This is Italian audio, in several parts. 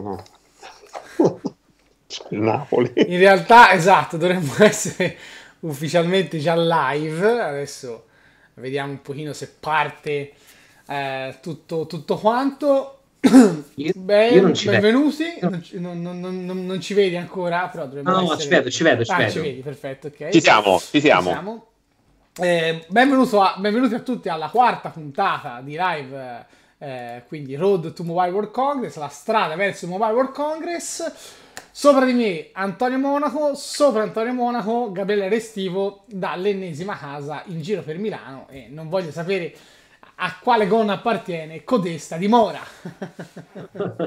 No, no. Il Napoli. In realtà, esatto, dovremmo essere ufficialmente già live. Adesso vediamo un pochino se parte eh, tutto, tutto quanto. Io, ben, io non benvenuti, non, non, non, non, ci vedi ancora, però dovremmo No, no, ci vedo, ci vedo, ci, ah, vedo. ci vedi, perfetto, ok. Ci siamo, ci siamo. Ci siamo. Eh, benvenuti a tutti alla quarta puntata di live eh, eh, quindi Road to Mobile World Congress, la strada verso il Mobile World Congress. Sopra di me Antonio Monaco, sopra Antonio Monaco Gabriele Restivo dall'ennesima casa in giro per Milano e non voglio sapere a quale gonna appartiene codesta dimora.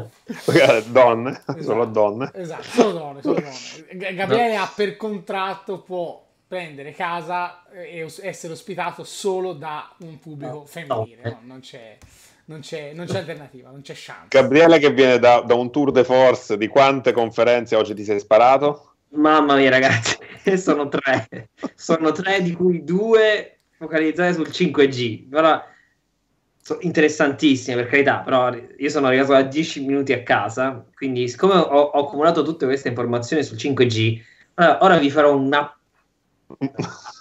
Eh, donne, esatto. solo donne. Esatto, solo donne, solo donne. Gabriele no. ha per contratto può prendere casa eh, e essere ospitato solo da un pubblico femminile, no, non c'è non c'è, non c'è alternativa, non c'è chance. Gabriele che viene da, da, un tour de force, di quante conferenze oggi ti sei sparato? Mamma mia ragazzi, sono tre, sono tre di cui due focalizzate sul 5G, però sono interessantissime per carità, però io sono arrivato a 10 minuti a casa, quindi siccome ho, ho accumulato tutte queste informazioni sul 5G, allora, ora vi farò una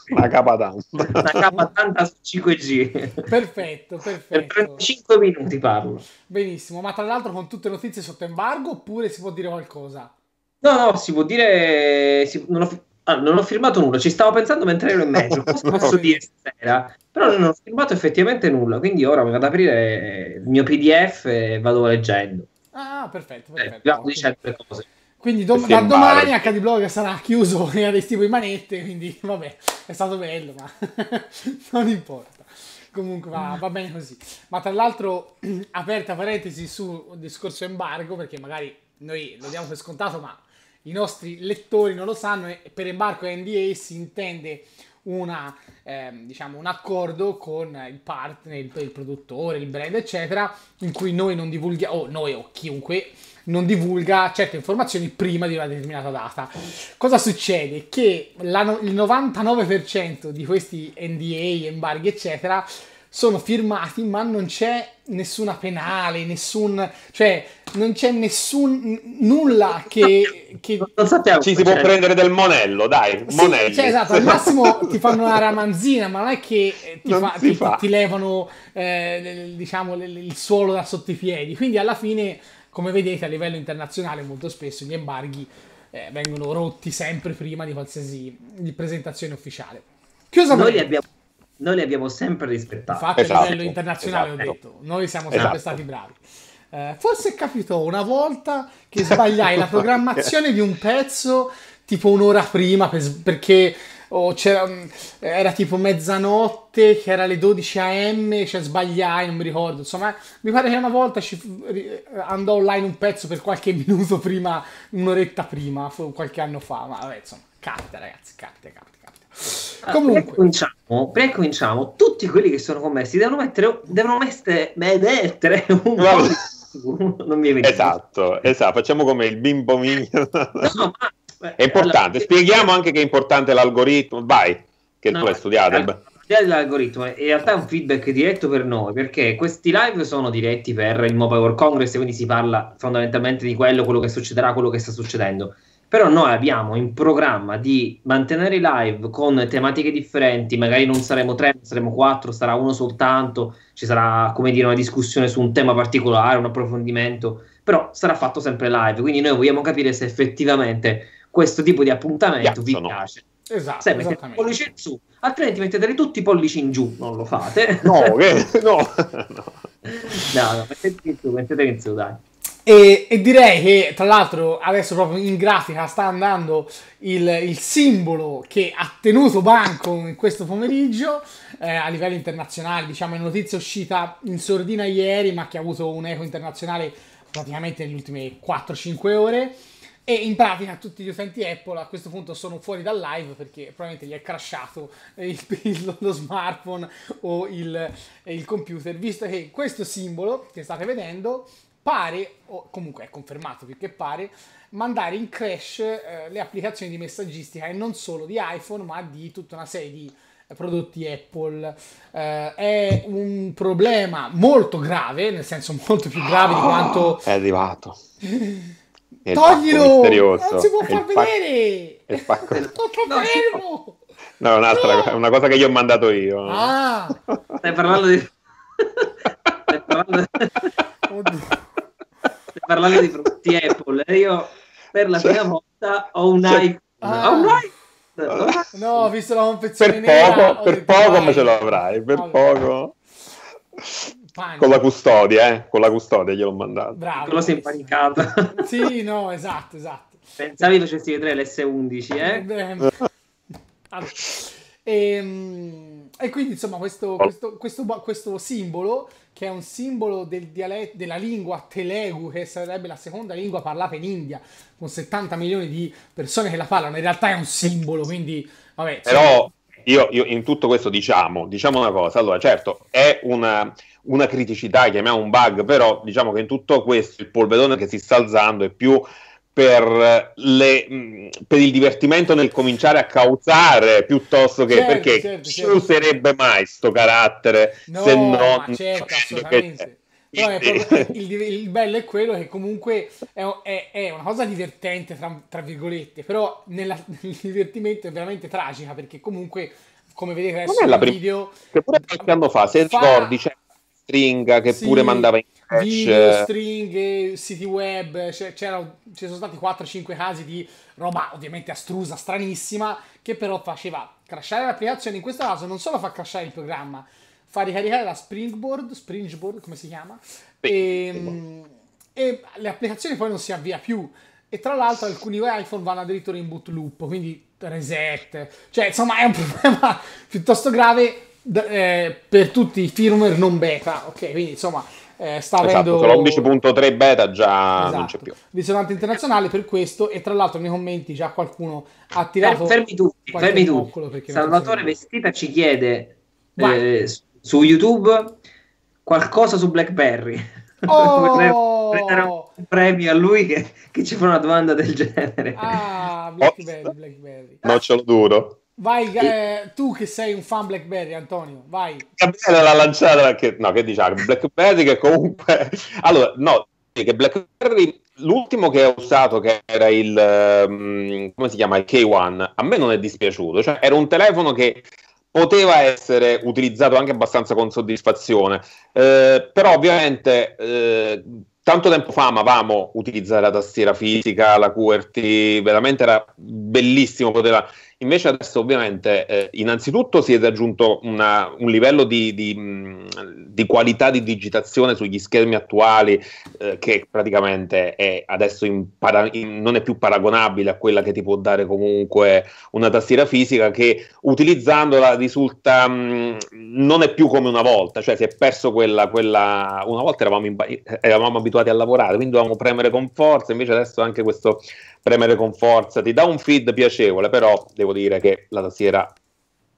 una capa tanta. Una capa tanta su 5G. Perfetto, perfetto. Per 35 minuti parlo. Benissimo, ma tra l'altro con tutte le notizie sotto embargo oppure si può dire qualcosa? No, no, si può dire... Si... Non, ho... Ah, non, ho, firmato nulla, ci stavo pensando mentre ero in mezzo. Cosa posso dire stasera? Però non ho firmato effettivamente nulla, quindi ora mi vado ad aprire eh, il mio PDF e vado leggendo. Ah, perfetto, eh, perfetto. Eh, vado dicendo le cose. Quindi dom- da domani HDblog sarà chiuso nella destino di manette, quindi vabbè, è stato bello, ma non importa. Comunque va, va, bene così. Ma tra l'altro, aperta parentesi sul discorso embargo, perché magari noi lo diamo per scontato, ma i nostri lettori non lo sanno, e per embargo NDA si intende una, eh, diciamo, un accordo con il partner, il, il, produttore, il brand, eccetera, in cui noi non divulghiamo, o noi o chiunque, non divulga certe informazioni prima di una determinata data. Cosa succede? Che no- il 99% di questi NDA, embarghi, eccetera, sono firmati, ma non c'è nessuna penale, nessun, cioè non c'è nessun nulla che, che... non sappiamo, ci si può cioè, prendere del monello, dai, sì, cioè, monelli. Cioè, esatto, al massimo ti fanno una ramanzina, ma non è che eh, ti, fa, ti, fa. ti levano eh, diciamo il suolo da sotto i piedi, quindi alla fine come vedete a livello internazionale molto spesso gli embarghi eh, vengono rotti sempre prima di qualsiasi di presentazione ufficiale. Chiusa noi, li abbiamo, noi li abbiamo sempre rispettati. Infatti esatto, a livello esatto, internazionale esatto. ho detto, noi siamo sempre esatto. stati bravi. Eh, forse capitò una volta che sbagliai la programmazione di un pezzo tipo un'ora prima per, perché o mm, era tipo mezzanotte, che era le 12 am, cioè sbagliai, non mi ricordo, insomma, mi pare che una volta andò online un pezzo per qualche minuto prima, un'oretta prima, qualche anno fa, ma vabbè, insomma, capita ragazzi, capita, capita. Comunque, ah, Comunque, precominciamo, precominciamo, tutti quelli che sono commessi devono mettere, devono mettere, mettere un po' non mi viene esatto, esatto, facciamo come il bimbo mio. no, ma Beh, è importante, allora, spieghiamo anche che è importante l'algoritmo, vai, che no, tu hai studiato. Allora, dell'algoritmo eh, in realtà è un feedback diretto per noi perché questi live sono diretti per il Mobile World Congress quindi si parla fondamentalmente di quello, quello che succederà, quello che sta succedendo però noi abbiamo in programma di mantenere i live con tematiche differenti, magari non saremo tre, saremo quattro, sarà uno soltanto, ci sarà come dire una discussione su un tema particolare, un approfondimento, però sarà fatto sempre live, quindi noi vogliamo capire se effettivamente questo tipo di appuntamento vi piace. Esatto, Se mettete il pollice in su, altrimenti metteteli tutti i pollici in giù, non lo fate. No, che, no. no. no, no, metteteli in su, metteteli in su, dai. E, e, direi che tra l'altro adesso proprio in grafica sta andando il, il simbolo che ha tenuto banco in questo pomeriggio eh, a livello internazionale, diciamo è notizia uscita in sordina ieri ma che ha avuto un eco internazionale praticamente nelle ultime 4-5 ore e in pratica tutti gli utenti Apple a questo punto sono fuori dal live perché probabilmente gli è crashato eh, il, il, lo smartphone o il, eh, il, computer, visto che questo simbolo che state vedendo pare, o comunque è confermato più che pare, mandare in crash eh, le applicazioni di messaggistica e non solo di iPhone ma di tutta una serie di eh, prodotti Apple. Eh, è un problema molto grave, nel senso molto più grave di ah, quanto... È arrivato. Toglilo! Non si può far pac- vedere! È il pacco... Tocca fermo! No, è un'altra no. cosa, una cosa che gli ho mandato io. Ah! Stai parlando di... Stai parlando... Stai parlando di frutti Apple. Eh, io per la cioè... prima volta ho un cioè... iPhone. Ah. Ho un iPhone! No, ho visto la confezione per nera, poco, per poco vai. ce l'avrai, per allora. poco panico. Con la custodia, eh? Con la custodia gliel'ho mandato. Bravo. Quello si è impanicato. sì, no, esatto, esatto. Pensavi facessi vedere l'S11, eh? eh? Beh, allora. e, ehm, e, quindi, insomma, questo, questo, questo, questo, simbolo, che è un simbolo del dialet- della lingua Telugu, che sarebbe la seconda lingua parlata in India, con 70 milioni di persone che la parlano, in realtà è un simbolo, quindi... Vabbè, Però io, io, in tutto questo diciamo, diciamo una cosa, allora certo è una, una criticità, chiamiamo un bug, però diciamo che in tutto questo il polverone che si sta alzando è più per, le, per, il divertimento nel cominciare a causare piuttosto che certo, perché certo, certo. ci userebbe mai sto carattere no, se non certo, assolutamente. Che, però proprio, il, il, bello è quello che comunque è, è, è una cosa divertente, tra, tra virgolette, però nella, nel divertimento è veramente tragica perché comunque, come vedete adesso nel prim- video... Che pure qualche anno fa, se fa... ricordi, c'è stringa che sì, pure mandava in crash. Video, stringhe, siti web, ci sono stati 4-5 casi di roba ovviamente astrusa, stranissima, che però faceva crashare l'applicazione, in questo caso non solo fa crashare il programma, fa ricaricare la Springboard, Springboard come si chiama, e, ehm, boh. e, le applicazioni poi non si avvia più. E tra l'altro alcuni iPhone vanno addirittura in boot loop, quindi reset. Cioè, insomma, è un problema piuttosto grave eh, per tutti i firmware non beta, ok? Quindi, insomma, eh, sta esatto, avendo... Esatto, 11.3 beta già esatto. non c'è esatto. più. Risonante internazionale per questo e tra l'altro nei commenti già qualcuno ha tirato... Fermi tutti, fermi tutti. Salvatore Vestita ci chiede... Eh, su YouTube qualcosa su BlackBerry. Oh! Prenderò un premio a lui che, che, ci fa una domanda del genere. Ah, Blackberry, Blackberry. No, ce lo duro. Vai, eh, tu che sei un fan BlackBerry, Antonio, vai. Gabriele l'ha lanciata perché, no, che diciamo, ah, BlackBerry che comunque... Allora, no, che BlackBerry, l'ultimo che ho usato che era il, um, come si chiama, il K1, a me non è dispiaciuto, cioè era un telefono che poteva essere utilizzato anche abbastanza con soddisfazione, eh, però ovviamente eh, tanto tempo fa amavamo utilizzare la tastiera fisica, la QRT, veramente era bellissimo poterla Invece adesso ovviamente eh, innanzitutto si è raggiunto una, un livello di, di, mm, di, qualità di digitazione sugli schermi attuali eh, che praticamente è adesso in para- in, non è più paragonabile a quella che ti può dare comunque una tastiera fisica che utilizzandola risulta mh, mm, non è più come una volta, cioè si è perso quella, quella... una volta eravamo, in, eravamo abituati a lavorare, quindi dovevamo premere con forza, invece adesso anche questo premere con forza ti dà un feed piacevole, però devi devo dire che la tastiera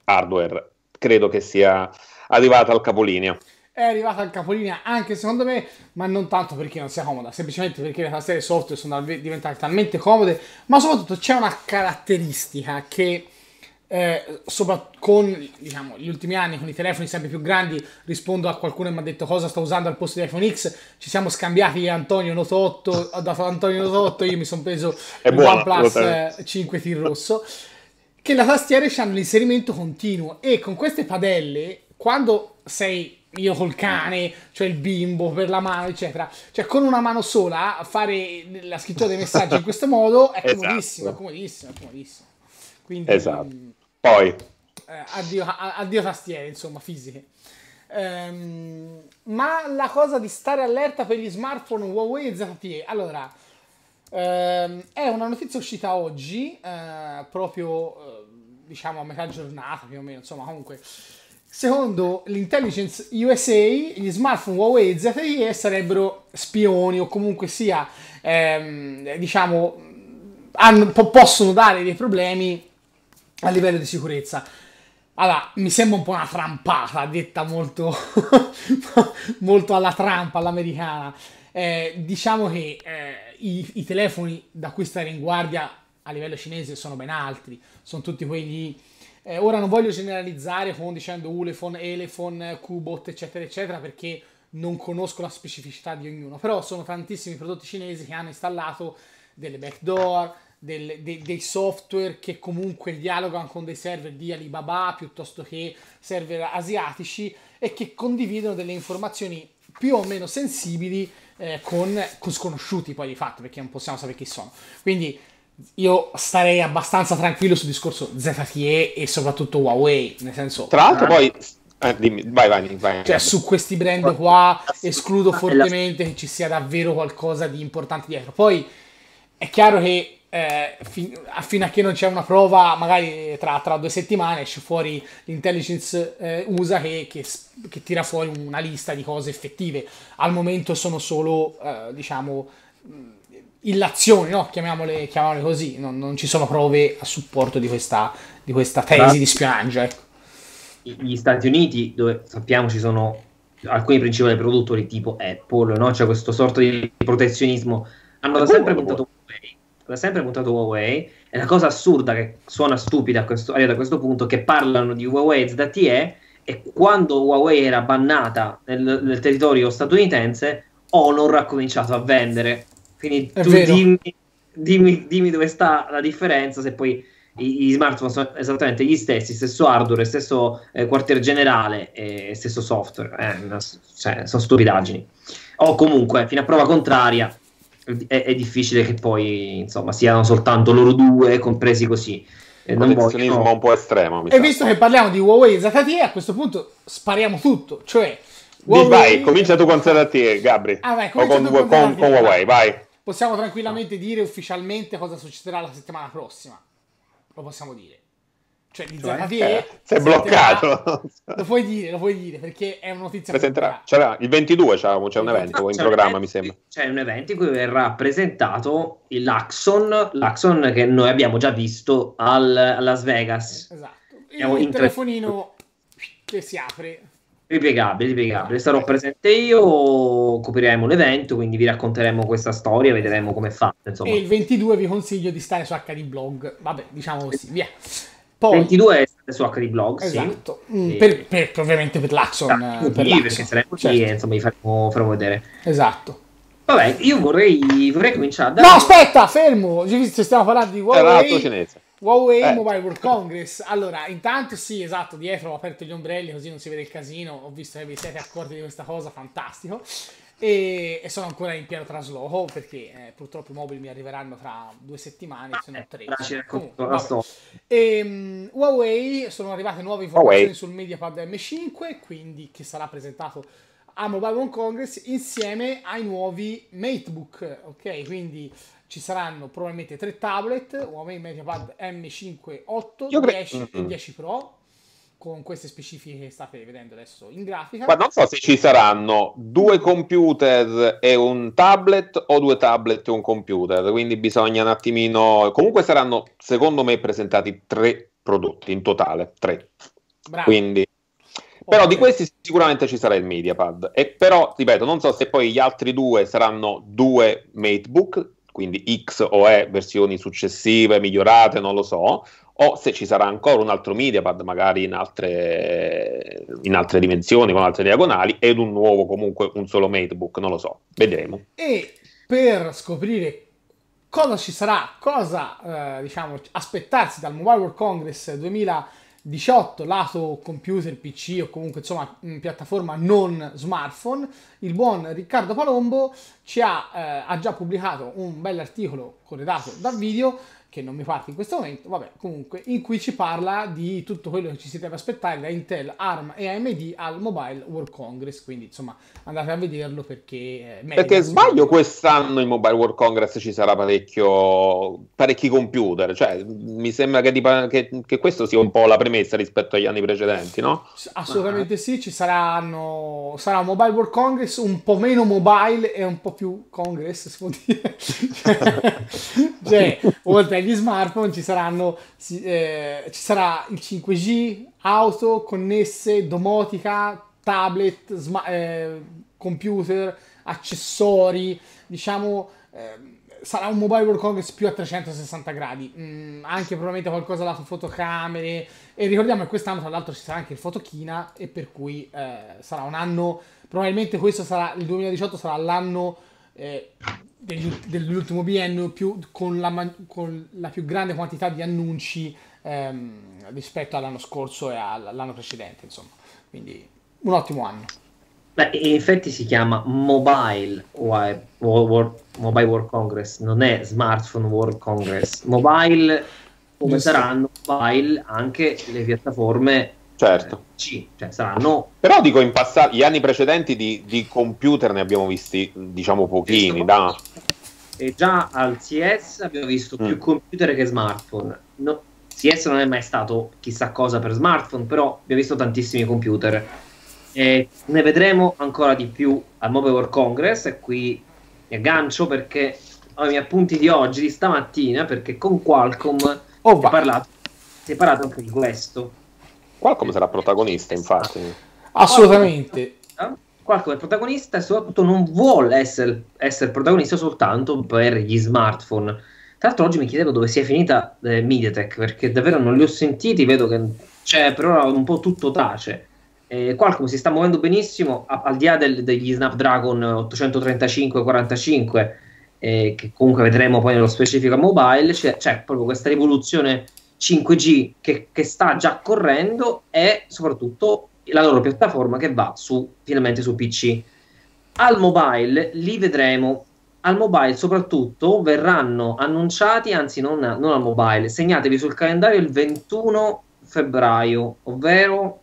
hardware credo che sia arrivata al capolinea. È arrivata al capolinea anche secondo me, ma non tanto perché non sia comoda, semplicemente perché le tastiere software sono diventate talmente comode, ma soprattutto c'è una caratteristica che eh, con diciamo, gli ultimi anni, con i telefoni sempre più grandi, rispondo a qualcuno che mi ha detto cosa sto usando al posto di iPhone X. Ci siamo scambiati Antonio Noto 8, ho dato Antonio Noto 8, io mi sono preso il OnePlus 5T rosso che la tastiera hanno l'inserimento continuo e con queste padelle, quando sei io col cane, cioè il bimbo per la mano, eccetera, cioè con una mano sola fare la scrittura dei messaggi in questo modo è esatto. comodissimo, è comodissimo, è comodissimo. Quindi, esatto. Poi... Eh, addio, addio tastiere, insomma, fisiche. Um, ma la cosa di stare allerta per gli smartphone Huawei e ZTE, allora eh, è una notizia uscita oggi, eh, proprio eh, diciamo a metà giornata più o meno, insomma comunque. Secondo l'intelligence USA, gli smartphone Huawei ZTE sarebbero spioni o comunque sia, ehm, diciamo, hanno, po- possono dare dei problemi a livello di sicurezza. Allora, mi sembra un po' una trampata, detta molto, molto alla trampa, all'americana. Eh, diciamo che eh, i, i, telefoni da cui stare in guardia a livello cinese sono ben altri, sono tutti quelli... Eh, ora non voglio generalizzare con dicendo Ulefone, Elefon, Qbot, eccetera, eccetera, perché non conosco la specificità di ognuno, però sono tantissimi prodotti cinesi che hanno installato delle backdoor, del, de, dei software che comunque dialogano con dei server di Alibaba piuttosto che server asiatici e che condividono delle informazioni più o meno sensibili eh, con, con sconosciuti poi di fatto, perché non possiamo sapere chi sono. Quindi io starei abbastanza tranquillo sul discorso ZTE e soprattutto Huawei, nel senso... Tra l'altro ah. poi... Eh, dimmi, vai, vai, vai. Cioè, su questi brand qua escludo fortemente che ci sia davvero qualcosa di importante dietro. Poi è chiaro che eh, fino a che non c'è una prova, magari eh, tra, tra due settimane esce fuori l'intelligence eh, USA che, che, che, tira fuori una lista di cose effettive. Al momento sono solo, eh, diciamo, mm, illazioni, no? chiamiamole, chiamiamole così, non, non, ci sono prove a supporto di questa, di questa tesi di spiaggia. Ecco. Gli Stati Uniti, dove sappiamo ci sono alcuni principali produttori tipo Apple, no? c'è questo sorto di protezionismo, hanno da sempre puntato per sempre puntato Huawei. È una cosa assurda che suona stupida a questo, a questo punto che parlano di Huawei ZTE e quando Huawei era bannata nel, nel territorio statunitense, Honor ha cominciato a vendere. Quindi È tu dimmi, dimmi, dimmi dove sta la differenza se poi gli smartphone sono esattamente gli stessi, stesso hardware, stesso eh, quartier generale e stesso software. Eh, cioè, sono stupidaggini. O comunque, fino a prova contraria, è, è, difficile che poi insomma siano soltanto loro due compresi così. Eh, un protezionismo un po' estremo. e sa. visto che parliamo di Huawei e ZTE, a questo punto spariamo tutto. Cioè, Huawei... Vai, comincia tu con ZTE, Gabri. Ah, vai, o con, con, con, con Huawei, vai. Possiamo tranquillamente dire ufficialmente cosa succederà la settimana prossima. Lo possiamo dire. Cioè di cioè, Zanavier... Eh, si è bloccato. Lo puoi dire, lo puoi dire, perché è una notizia... Presenterà, c'era, il 22 c'è un, c'è esatto, un evento, in programma evento, mi sembra. C'è un evento in cui verrà presentato l'Axon, l'Axon che noi abbiamo già visto al, a Las Vegas. Esatto. Il, il telefonino che si apre Ripiegabile, ripiegabile. Esatto. Sarò presente io, copriremo l'evento, quindi vi racconteremo questa storia, vedremo come fa. Insomma. E il 22 vi consiglio di stare su HD Blog. Vabbè, diciamo così, via. Poi, 22 è su HD Blogs. esatto. sì. Mm. E... Per, per, ovviamente per l'Axon. Ah, eh, per sì, l'Axon. perché saremo certo. lì insomma vi faremo, faremo vedere. Esatto. Vabbè, io vorrei, vorrei cominciare da... No, aspetta, fermo! Ci stiamo parlando di Huawei, Huawei eh. Mobile World Congress. Allora, intanto sì, esatto, dietro ho aperto gli ombrelli così non si vede il casino. Ho visto che vi siete accorti di questa cosa, fantastico. E, e, sono ancora in pieno trasloco perché eh, purtroppo i mobili mi arriveranno fra due settimane, se no eh, tre. e, ecco, um, ehm, Huawei sono arrivate nuove informazioni Huawei. sul MediaPad M5, quindi che sarà presentato a Mobile World Congress insieme ai nuovi MateBook, ok? Quindi ci saranno probabilmente tre tablet, Huawei MediaPad M5 8, 10 cre- e 10 Pro con queste specifiche che state vedendo adesso in grafica. Ma non so se ci saranno due computer e un tablet o due tablet e un computer, quindi bisogna un attimino... Comunque saranno, secondo me, presentati tre prodotti in totale, tre. Bravo. Quindi... Però okay. di questi sicuramente ci sarà il MediaPad. E però, ripeto, non so se poi gli altri due saranno due MateBook, quindi X o E versioni successive, migliorate, non lo so, o se ci sarà ancora un altro MediaPad, magari in altre, in altre dimensioni, con altre diagonali, ed un nuovo, comunque un solo MateBook, non lo so, vedremo. E per scoprire cosa ci sarà, cosa eh, diciamo, aspettarsi dal Mobile World Congress 2018 lato computer, PC o comunque insomma piattaforma non smartphone, il buon Riccardo Palombo ci ha, eh, ha già pubblicato un bell'articolo corredato dal video che non mi parte in questo momento, vabbè, comunque, in cui ci parla di tutto quello che ci si deve aspettare da Intel, ARM e AMD al Mobile World Congress, quindi insomma andate a vederlo perché... Eh, perché sbaglio quest'anno in Mobile World Congress ci sarà parecchio, parecchi computer, cioè mi sembra che, di, che, che questo sia un po' la premessa rispetto agli anni precedenti, no? Assolutamente ah. sì, ci saranno, sarà un Mobile World Congress un po' meno mobile e un po' più Congress, si può dire. Cioè, cioè, oltre agli gli smartphone ci saranno eh, ci sarà il 5G, auto connesse, domotica, tablet, sma- eh, computer, accessori, diciamo eh, sarà un mobile World Congress più a 360 gradi, mm, anche probabilmente qualcosa lato fotocamere e ricordiamo che quest'anno tra l'altro ci sarà anche il fotochina e per cui eh, sarà un anno probabilmente questo sarà il 2018 sarà l'anno eh, degli, dell'ultimo biennio più, con, la, con, la, più grande quantità di annunci ehm, rispetto all'anno scorso e all'anno precedente, insomma. Quindi un ottimo anno. Beh, in effetti si chiama Mobile World, World, Mobile World Congress, non è Smartphone World Congress. Mobile, come Giusto. saranno mobile anche le piattaforme Certo. Eh, sì, cioè saranno... Però dico in passato, gli anni precedenti di, di, computer ne abbiamo visti, diciamo, pochini. Da... E già al CS abbiamo visto mm. più computer che smartphone. No, CS non è mai stato chissà cosa per smartphone, però abbiamo visto tantissimi computer. E ne vedremo ancora di più al Mobile World Congress e qui mi aggancio perché ho i miei appunti di oggi, di stamattina, perché con Qualcomm oh, si, è parlato, si è parlato anche di questo Qualcom sarà protagonista, infatti. Ah, assolutamente. Qualcom eh? è protagonista e soprattutto non vuole essere, essere, protagonista soltanto per gli smartphone. Tra l'altro oggi mi chiedevo dove sia finita eh, Mediatek, perché davvero non li ho sentiti, vedo che c'è cioè, per ora un po' tutto tace. Eh, Qualcomm si sta muovendo benissimo, a, al di là del, degli Snapdragon 835 45, eh, che comunque vedremo poi nello specifico a mobile, c'è, c'è proprio questa rivoluzione 5G che, che, sta già correndo e soprattutto la loro piattaforma che va su, finalmente su PC. Al mobile li vedremo. Al mobile soprattutto verranno annunciati, anzi non, non al mobile, segnatevi sul calendario il 21 febbraio, ovvero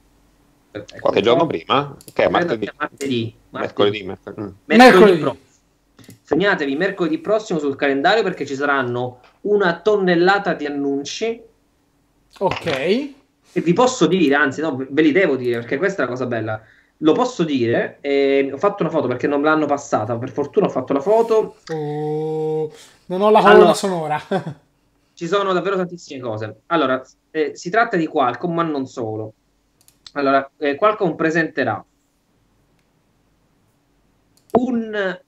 Perfetto. Ecco, qualche ecco. giorno prima, che è martedì. martedì, martedì. mercoledì, mm. mercoledì. mercoledì. mercoledì. Segnatevi mercoledì prossimo sul calendario perché ci saranno una tonnellata di annunci Ok. E vi posso dire, anzi, no, ve li devo dire perché questa è la cosa bella. Lo posso dire, eh, ho fatto una foto perché non me l'hanno passata. Per fortuna ho fatto la foto. Oh, non ho la colonna allora, sonora. ci sono davvero tantissime cose. Allora, eh, si tratta di Qualcomm, ma non solo. Allora, eh, Qualcomm presenterà un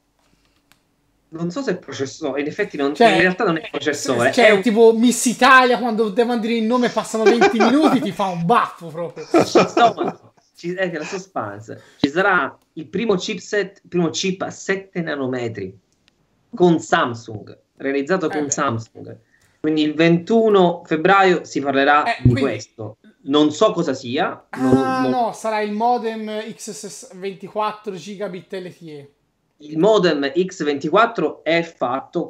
non so se è processore, in effetti non, cioè, in realtà non è processore. Cioè, eh. cioè, è un... tipo Miss Italia, quando devo dire il nome passano 20 minuti, ti fa un baffo proprio. Insomma, ci, è che la suspense. Ci sarà il primo chipset, primo chip a 7 nanometri con Samsung, realizzato eh con beh. Samsung. Quindi il 21 febbraio si parlerà eh, di quindi... questo. Non so cosa sia. Ah, non, non... no, sarà il modem x 24 gigabit LTE il modem X24 è,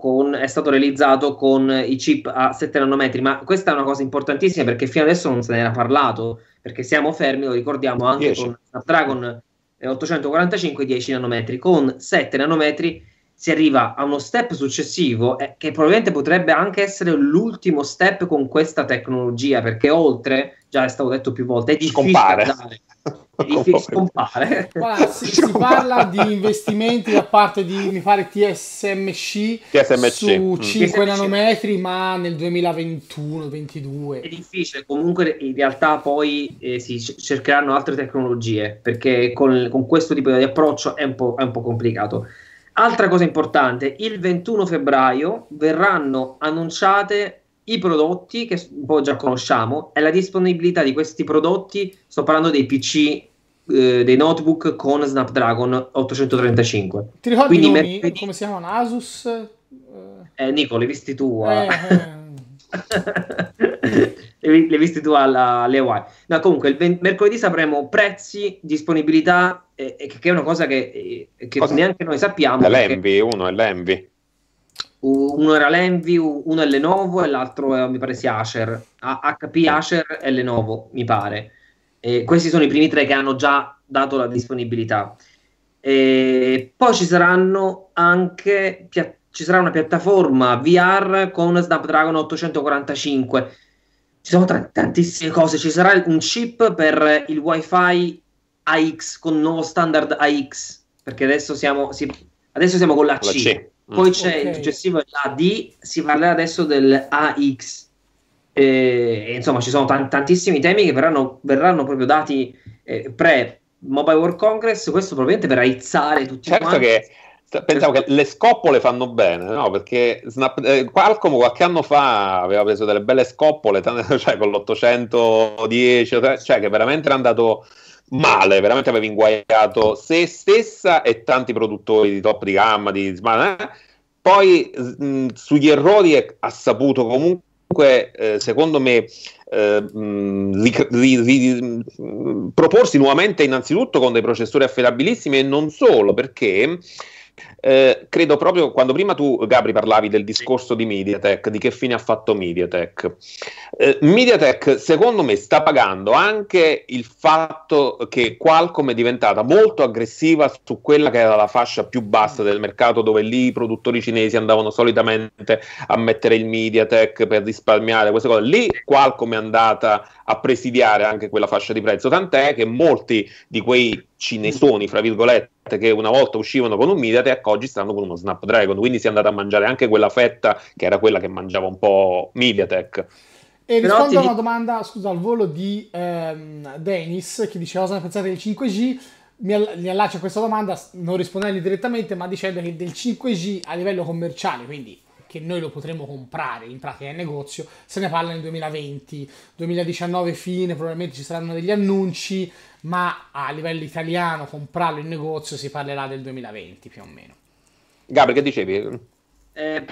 con, è stato realizzato con i chip a 7 nanometri, ma questa è una cosa importantissima perché fino adesso non se ne era parlato, perché siamo fermi, lo ricordiamo anche 10. con Snapdragon 845 eh, 10 nanometri, con 7 nanometri si arriva a uno step successivo eh, che probabilmente potrebbe anche essere l'ultimo step con questa tecnologia perché oltre, già è stato detto più volte, è difficile scompare. andare scompare. si, si parla di investimenti da parte di, mi pare, TSMC, TSMC. su 5 mm. nanometri, ma nel 2021-22. È difficile, comunque in realtà poi eh, si cercheranno altre tecnologie, perché con, con questo tipo di approccio è un po', è un po complicato. Altra cosa importante, il 21 febbraio verranno annunciate i prodotti che un po' già conosciamo e la disponibilità di questi prodotti, sto parlando dei PC, eh, dei notebook con Snapdragon 835. Ti ricordi Quindi mercoledì... come si chiama Asus? Eh, Nico, li visti tu? Eh. eh. le, viste tu alla, alle Hawaii. No, comunque, il ven- mercoledì sapremo prezzi, disponibilità, eh, che è una cosa che, eh, che cosa? neanche noi sappiamo. È l'Envy, uno è l'Envy. Uno era l'Envy, uno è Lenovo e l'altro mi pare sia Asher. HP Asher e Lenovo, mi pare. questi sono i primi tre che hanno già dato la disponibilità. E poi ci saranno anche ci sarà una piattaforma VR con Snapdragon 845 ci sono t- tantissime cose, ci sarà un chip per il wifi AX con nuovo standard AX, perché adesso siamo, si, adesso siamo con la, la C. Mm. Poi c'è okay. il successivo la D, si parlerà adesso del AX. Eh, e, insomma, ci sono t- tantissimi temi che verranno, verranno proprio dati eh, pre Mobile World Congress, questo probabilmente per aizzare tutti certo quanti. Certo che cioè, pensavo che le scoppole fanno bene, no? Perché Snap, eh, Qualcomm qualche anno fa aveva preso delle belle scoppole, cioè con l'810, cioè che veramente era andato male, veramente aveva inguaiato se stessa e tanti produttori di top di gamma, di smart, eh? poi mh, sugli errori è, ha saputo comunque eh, secondo me eh, mh, ri, ri, mh, proporsi nuovamente innanzitutto con dei processori affidabilissimi e non solo perché eh, credo proprio quando prima tu, Gabri, parlavi del discorso di Mediatek, di che fine ha fatto Mediatek. Eh, Mediatek, secondo me, sta pagando anche il fatto che Qualcomm è diventata molto aggressiva su quella che era la fascia più bassa del mercato, dove lì i produttori cinesi andavano solitamente a mettere il Mediatek per risparmiare queste cose. Lì Qualcomm è andata a presidiare anche quella fascia di prezzo, tant'è che molti di quei mm. cinesoni, fra virgolette, che una volta uscivano con un Mediatek, ecco, oggi stanno con uno Snapdragon, quindi si è andata a mangiare anche quella fetta che era quella che mangiava un po' Mediatek. E rispondo ti... a una domanda, scusa, al volo di ehm, Dennis, che diceva cosa ne pensate del 5G? Mi, all- mi allaccio a questa domanda, non rispondendogli direttamente, ma dicendo che del 5G a livello commerciale, quindi che noi lo potremo comprare in pratica in negozio, se ne parla nel 2020, 2019 fine, probabilmente ci saranno degli annunci, ma a livello italiano comprarlo in negozio si parlerà del 2020 più o meno. Gabriel, che dicevi? Eh,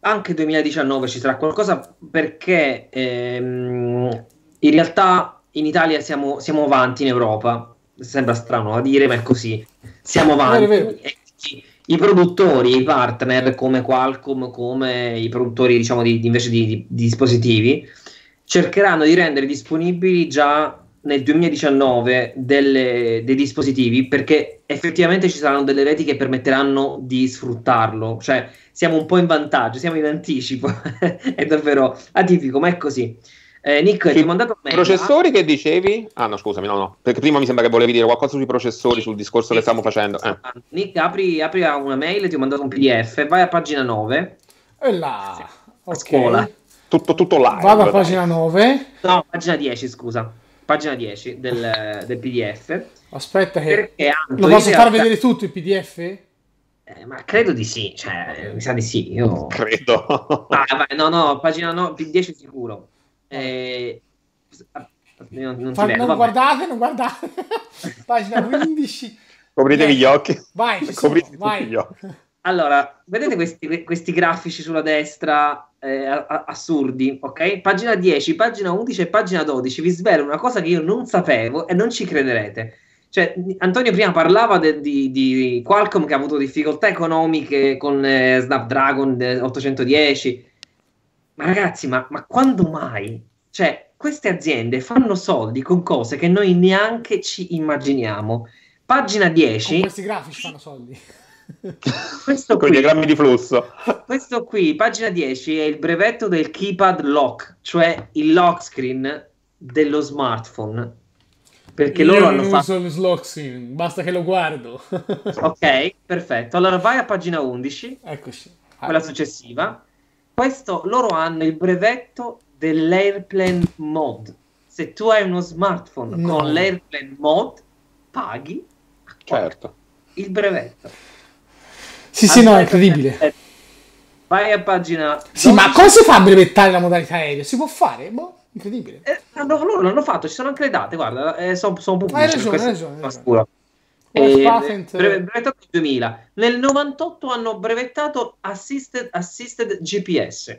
anche 2019 ci sarà qualcosa perché ehm, in realtà in Italia siamo, siamo avanti in Europa. Sembra strano a dire, ma è così. Siamo avanti. Vero, vero. Eh, i produttori, i partner come Qualcomm, come i produttori diciamo, di, invece di, di, di, dispositivi, cercheranno di rendere disponibili già nel 2019 delle, dei dispositivi perché effettivamente ci saranno delle reti che permetteranno di sfruttarlo, cioè siamo un po' in vantaggio, siamo in anticipo, è davvero atipico, ma è così. Eh, Nick, sì, ti ho mandato un mail. Processori che dicevi? Ah, no, scusami, no, no. Perché prima mi sembra che volevi dire qualcosa sui processori, sul discorso sì, che stiamo sì, facendo. Eh. Ah, Nick, apri, apri, una mail, ti ho mandato un PDF, vai a pagina 9. E là, sì, okay. scuola. Tutto, tutto live. Vado a pagina 9. No, pagina 10, scusa. Pagina 10 del, del PDF. Aspetta che... Perché, Anto, Lo posso far vedere tutto il PDF? Eh, ma credo di sì, cioè, mi sa di sì. Io... Credo. Ah, vai, no, no, pagina 9, 10 sicuro. Eh, non, non, Fa, vedo, non guardate, non guardate. Pagina 15. Copritevi gli occhi. Vai, Copritevi vai. Gli occhi. Allora, vedete questi, questi grafici sulla destra eh, assurdi, ok? Pagina 10, pagina 11 e pagina 12 vi svelo una cosa che io non sapevo e non ci crederete. Cioè, Antonio prima parlava de, di, di, Qualcomm che ha avuto difficoltà economiche con eh, Snapdragon 810 eh, ma ragazzi, ma, ma quando mai? Cioè, queste aziende fanno soldi con cose che noi neanche ci immaginiamo. Pagina 10. Con questi grafici fanno soldi. questo con i diagrammi di flusso. Questo qui, pagina 10, è il brevetto del keypad lock, cioè il lock screen dello smartphone. Perché Io loro hanno fatto. uso lock screen, basta che lo guardo. ok, perfetto. Allora vai a pagina 11. Eccoci. Quella successiva questo loro hanno il brevetto dell'airplane mod. Se tu hai uno smartphone no. con l'airplane mod, paghi certo. il brevetto. Sì, sì, allora, no, è incredibile. Vai a pagina. Sì, ma come si fa a brevettare la modalità aerea? Si può fare? Boh, incredibile. Eh, loro l'hanno fatto, ci sono anche le date, guarda, eh, sono, sono pubblici. Hai ragione, hai ragione. Hai ragione brevettato nel 2000. Nel 98 hanno brevettato assisted, assisted GPS.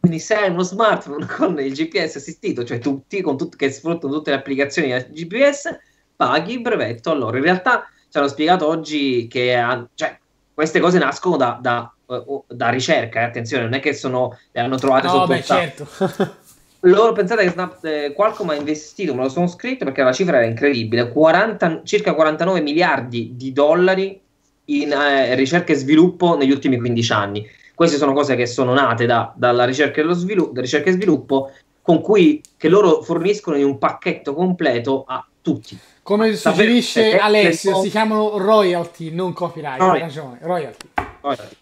Quindi se hai uno smartphone con il GPS assistito, cioè tutti con tut- che sfruttano tutte le applicazioni GPS, paghi il brevetto. Allora, in realtà ci hanno spiegato oggi che ha, cioè, queste cose nascono da, da, eh, da ricerca, eh? attenzione, non è che sono, le hanno trovate no, sotto beh, certo. loro pensate che Snap, eh, Qualcomm ha investito, me lo sono scritto perché la cifra era incredibile, 40, circa 49 miliardi di dollari in eh, ricerca e sviluppo negli ultimi 15 anni. Queste sono cose che sono nate da, dalla ricerca e, svilu- da ricerca e sviluppo con cui che loro forniscono in un pacchetto completo a tutti. Come suggerisce Alessio, si chiamano royalty, non copyright, hai ragione, royalty. royalty.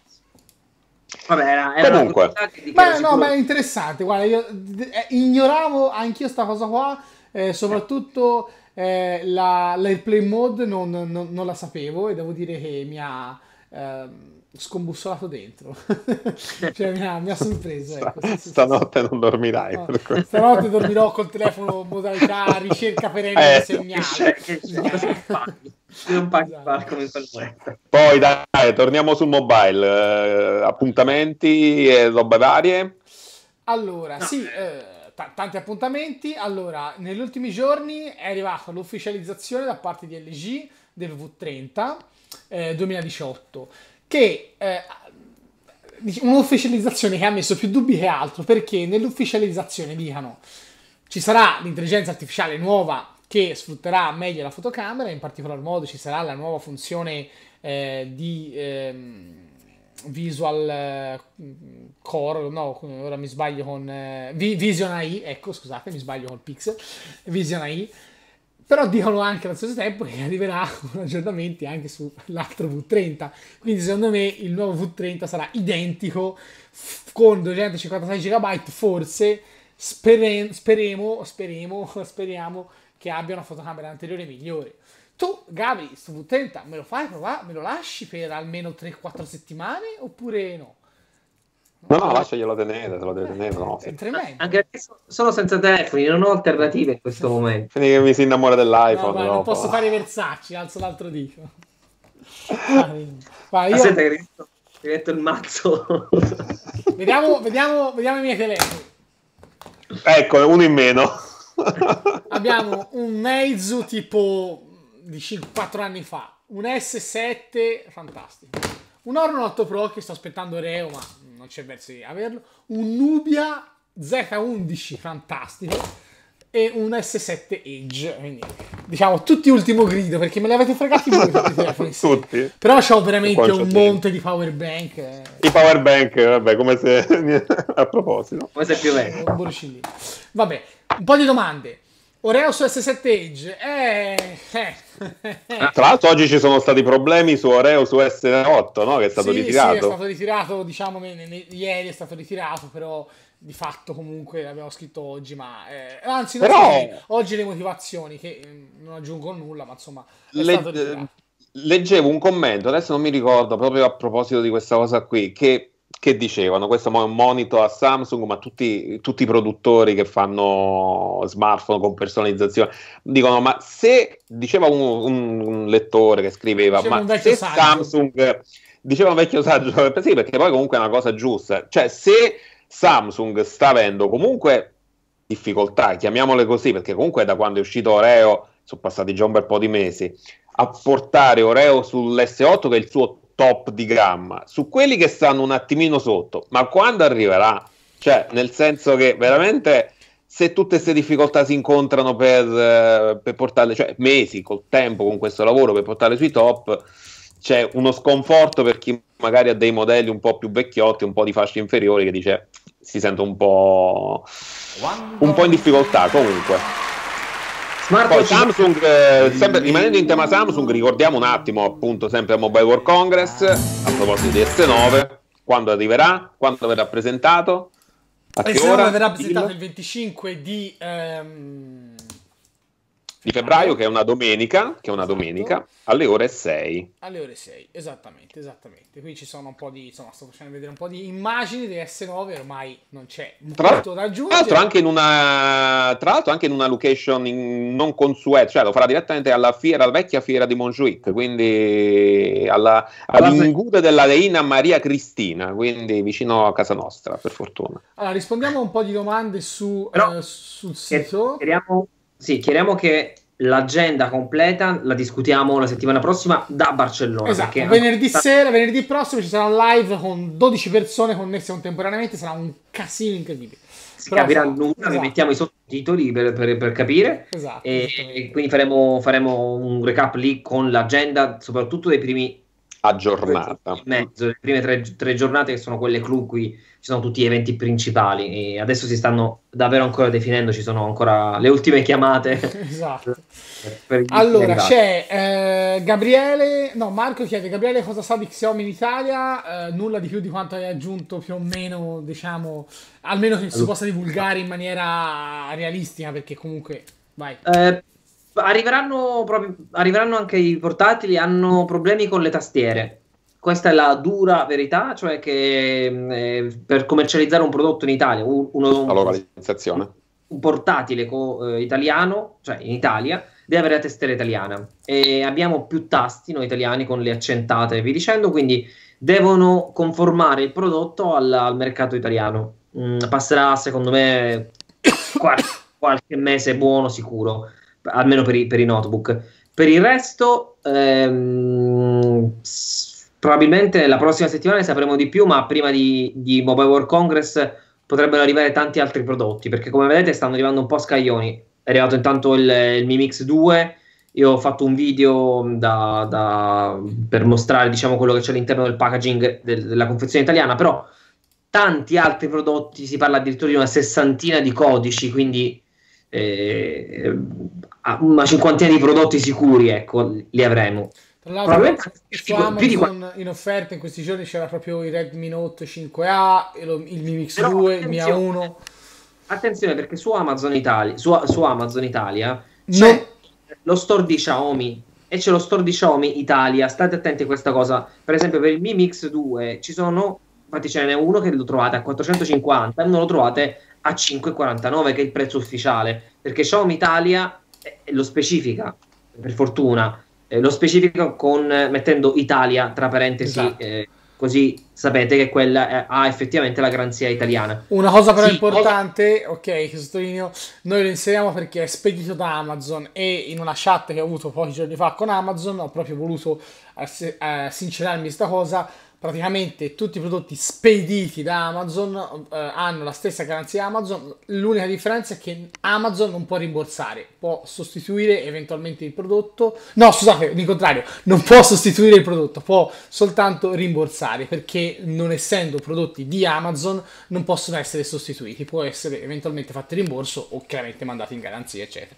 Vabbè, era, era Comunque, ma, no, ma è interessante. Guarda, io eh, ignoravo anch'io sta cosa qua, eh, soprattutto eh, la, la, play mode non, non, non, la sapevo e devo dire che mi ha ehm, scombussolato dentro. cioè, mi ha, mi ha sorpreso. Ecco, stanotte non dormirai. No, stanotte dormirò col telefono modalità ricerca perenne eh, segnale. Che, che, che, non paghi esatto. Poi dai, torniamo sul mobile, eh, appuntamenti e roba varie. Allora, no. sì, eh, eh t- tanti appuntamenti. Allora, negli ultimi giorni è arrivata l'ufficializzazione da parte di LG del V30 eh, 2018, che eh, un'ufficializzazione che ha messo più dubbi che altro, perché nell'ufficializzazione dicono ci sarà l'intelligenza artificiale nuova che sfrutterà meglio la fotocamera, in particolar modo ci sarà la nuova funzione eh, di ehm, Visual eh, Core, no, ora mi sbaglio con eh, Vision AI, ecco scusate, mi sbaglio con Pixel, Vision AI, però dicono anche allo stesso tempo che arriverà con aggiornamenti anche sull'altro V30, quindi secondo me il nuovo V30 sarà identico con 256 GB forse, spere- speremo, speremo, speriamo che abbia una fotocamera anteriore migliore. Tu, Gabri, su 30 me lo fai provare, me lo lasci per almeno 3-4 settimane oppure no? No, no, lasciaglielo tenere, te lo deve tenere. No. È tremendo. Anche adesso sono senza telefoni, non ho alternative in questo momento. Quindi che mi si innamora dell'iPhone. No, non posso fare i versacci, alzo l'altro dito. ah, Ma io... Aspetta, che divento il mazzo. vediamo, vediamo, vediamo i miei telefoni. Ecco, uno in meno. abbiamo un Meizu tipo di 5, 4 anni fa, un S7 fantastico, un Orno 8 Pro che sto aspettando Reo ma non c'è verso di averlo, un Nubia Z11 fantastico e un S7 Edge, quindi diciamo tutti ultimo grido perché me li avete fregati voi tutti i telefoni. tutti. Però ho veramente un monte di power bank. Eh. I power bank, vabbè, come se a proposito. Come se piovesse. Un borcillino. Vabbè, un po' di domande. Oreo su S7 Edge. Eh, eh. Ah, tra l'altro oggi ci sono stati problemi su Oreo su S8, no? Che è stato sì, ritirato. Sì, è stato ritirato, diciamo, ne, ne, ieri è stato ritirato, però di fatto comunque l'abbiamo scritto oggi, ma... Eh, anzi, non però... so, oggi le motivazioni, che mm, non aggiungo nulla, ma insomma... Le... Leggevo un commento, adesso non mi ricordo, proprio a proposito di questa cosa qui, che che dicevano, questo è un monito a Samsung, ma tutti, tutti, i produttori che fanno smartphone con personalizzazione dicono, ma se, diceva un, un lettore che scriveva, diceva ma se saggio. Samsung, diceva un vecchio saggio, sì, perché poi comunque è una cosa giusta, cioè se Samsung sta avendo comunque difficoltà, chiamiamole così, perché comunque da quando è uscito Oreo sono passati già un bel po' di mesi, a portare Oreo sull'S8 che è il suo top di gamma, su quelli che stanno un attimino sotto, ma quando arriverà? Cioè, nel senso che veramente se tutte queste difficoltà si incontrano per, eh, per, portarle, cioè mesi col tempo con questo lavoro per portarle sui top, c'è uno sconforto per chi magari ha dei modelli un po' più vecchiotti, un po' di fasce inferiori che dice si sente un po', un po in difficoltà comunque. Smart Poi Samsung, eh, sempre, rimanendo in tema Samsung, ricordiamo un attimo appunto sempre a Mobile World Congress, a proposito di S9, quando arriverà, quando verrà presentato, a eh, S9 verrà presentato il 25 di... Ehm di febbraio, che è una domenica, che è una esatto. domenica alle ore 6. Alle ore 6, esattamente, esattamente. Qui ci sono un po' di, insomma, sto facendo vedere un po' di immagini di S9, ormai non c'è tra, molto da aggiungere. Tra l'altro anche in una, tra l'altro anche in una location in, non consueta, cioè lo farà direttamente alla fiera, alla vecchia fiera di Montjuic, quindi alla, all'inguda della Reina Maria Cristina, quindi vicino a casa nostra, per fortuna. Allora, rispondiamo a un po' di domande su, Però, eh, sul sito. Speriamo sì, chiariamo che l'agenda completa la discutiamo la settimana prossima da Barcellona. Esatto, venerdì sta... sera, venerdì prossimo ci sarà un live con 12 persone connesse contemporaneamente, sarà un casino incredibile. Si Però capirà esatto. nulla, esatto. mettiamo i sottotitoli per, per, per capire. Esatto. e quindi faremo, faremo un recap lì con l'agenda, soprattutto dei primi aggiornata. giornata. Mezzo, le prime tre, tre, giornate che sono quelle clou qui ci sono tutti gli eventi principali e adesso si stanno davvero ancora definendo, ci sono ancora le ultime chiamate. Esatto. allora c'è eh, Gabriele, no Marco chiede Gabriele cosa sa di Xiaomi in Italia, eh, nulla di più di quanto hai aggiunto più o meno, diciamo, almeno che si possa divulgare in maniera realistica perché comunque vai. Eh, arriveranno, proprio, arriveranno anche i portatili, hanno problemi con le tastiere. Questa è la dura verità, cioè che mm, eh, per commercializzare un prodotto in Italia, un, uno, la localizzazione. un portatile co, eh, italiano, cioè in Italia, deve avere la tastiera italiana. E abbiamo più tasti noi italiani con le accentate vi dicendo, quindi devono conformare il prodotto al, al mercato italiano. Mm, passerà, secondo me, qualche, qualche mese buono sicuro almeno per i, per i notebook. Per il resto, ehm, probabilmente la prossima settimana ne sapremo di più, ma prima di, di, Mobile World Congress potrebbero arrivare tanti altri prodotti, perché come vedete stanno arrivando un po' scaglioni. È arrivato intanto il, il Mi Mix 2, io ho fatto un video da, da, per mostrare diciamo, quello che c'è all'interno del packaging del, della confezione italiana, però tanti altri prodotti, si parla addirittura di una sessantina di codici, quindi eh, una cinquantina di prodotti sicuri, ecco, li avremo. Tra l'altro, su Amazon in offerta in questi giorni c'era proprio il Redmi Note 5A, il Mi Mix Però 2, il Mi A1. Attenzione perché su Amazon Italia, su, su Amazon Italia c'è no. lo store di Xiaomi e c'è lo store di Xiaomi Italia. State attenti a questa cosa. Per esempio, per il Mi Mix 2 ci sono, infatti, ce n'è uno che lo trovate a 450 e uno lo trovate a 5,49 che è il prezzo ufficiale perché Xiaomi Italia eh, lo specifica, per fortuna, eh, lo specifica con, eh, mettendo Italia tra parentesi. Esatto. Eh, così sapete che quella è, eh, ha effettivamente la garanzia italiana. Una cosa però sì, importante, ok, che sottolineo, noi lo inseriamo perché è spedito da Amazon e in una chat che ho avuto pochi giorni fa con Amazon ho proprio voluto eh, sincerarmi questa cosa praticamente tutti i prodotti spediti da Amazon eh, hanno la stessa garanzia Amazon, l'unica differenza è che Amazon non può rimborsare, può sostituire eventualmente il prodotto, no scusate, in contrario, non può sostituire il prodotto, può soltanto rimborsare perché non essendo prodotti di Amazon non possono essere sostituiti, può essere eventualmente fatto rimborso o chiaramente mandati in garanzia eccetera.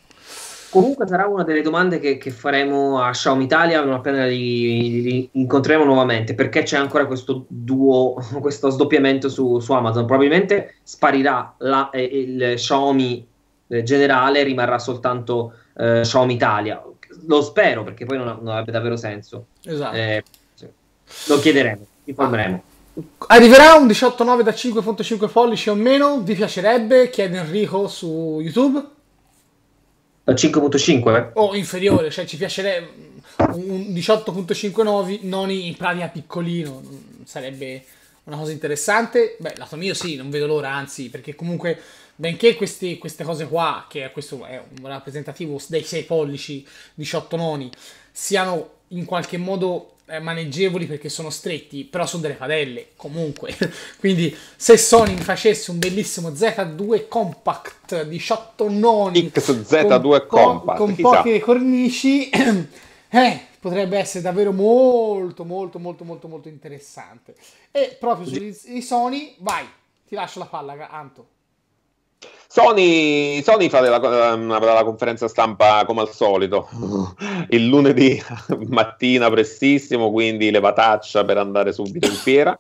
Comunque sarà una delle domande che, che faremo a Xiaomi Italia non appena li, li, incontreremo nuovamente, perché c'è ancora questo duo, questo sdoppiamento su, su Amazon. Probabilmente sparirà la, eh, il Xiaomi eh, generale, rimarrà soltanto eh, Xiaomi Italia. Lo spero, perché poi non, non avrebbe davvero senso. Esatto. Eh, lo chiederemo, informeremo. Arriverà un 18.9 da 5.5 pollici o meno? Vi piacerebbe? Chiede Enrico su YouTube da 5.5 eh? o inferiore, cioè ci piacerebbe un 18.59 noni in Plania piccolino, sarebbe una cosa interessante. Beh, lato mio sì, non vedo l'ora, anzi, perché comunque benché questi, queste cose qua, che questo è un rappresentativo dei 6 pollici, 18 noni, siano in qualche modo eh, maneggevoli perché sono stretti, però sono delle padelle comunque. Quindi se Sony mi facesse un bellissimo Z2 Compact 18 noni XZ2 con, Compact con chissà. poche cornici eh, potrebbe essere davvero molto molto molto molto molto interessante. E proprio sui Sony, vai, ti lascio la palla Anto. Sony, Sony farà la, la, conferenza stampa come al solito il lunedì mattina prestissimo, quindi levataccia per andare subito in fiera.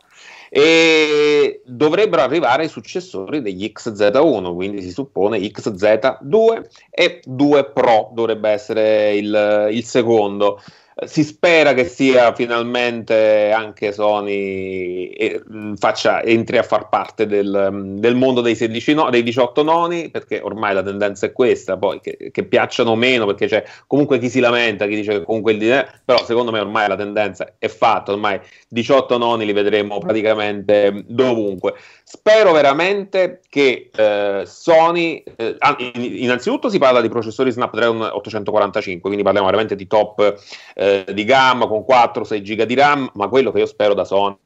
E dovrebbero arrivare i successori degli XZ1, quindi si suppone XZ2 e 2 Pro dovrebbe essere il, il secondo si spera che sia finalmente anche Sony e, eh, faccia, entri a far parte del, del mondo dei, 16 no, dei 18 noni, perché ormai la tendenza è questa, poi che, che piacciono meno, perché c'è comunque chi si lamenta, chi dice che comunque il dinero, eh, però secondo me ormai la tendenza è fatta, ormai 18 noni li vedremo praticamente dovunque. Spero veramente che eh, Sony, eh, innanzitutto si parla di processori Snapdragon 845, quindi parliamo veramente di top eh, di gamma con 4-6 giga di RAM, ma quello che io spero da Sony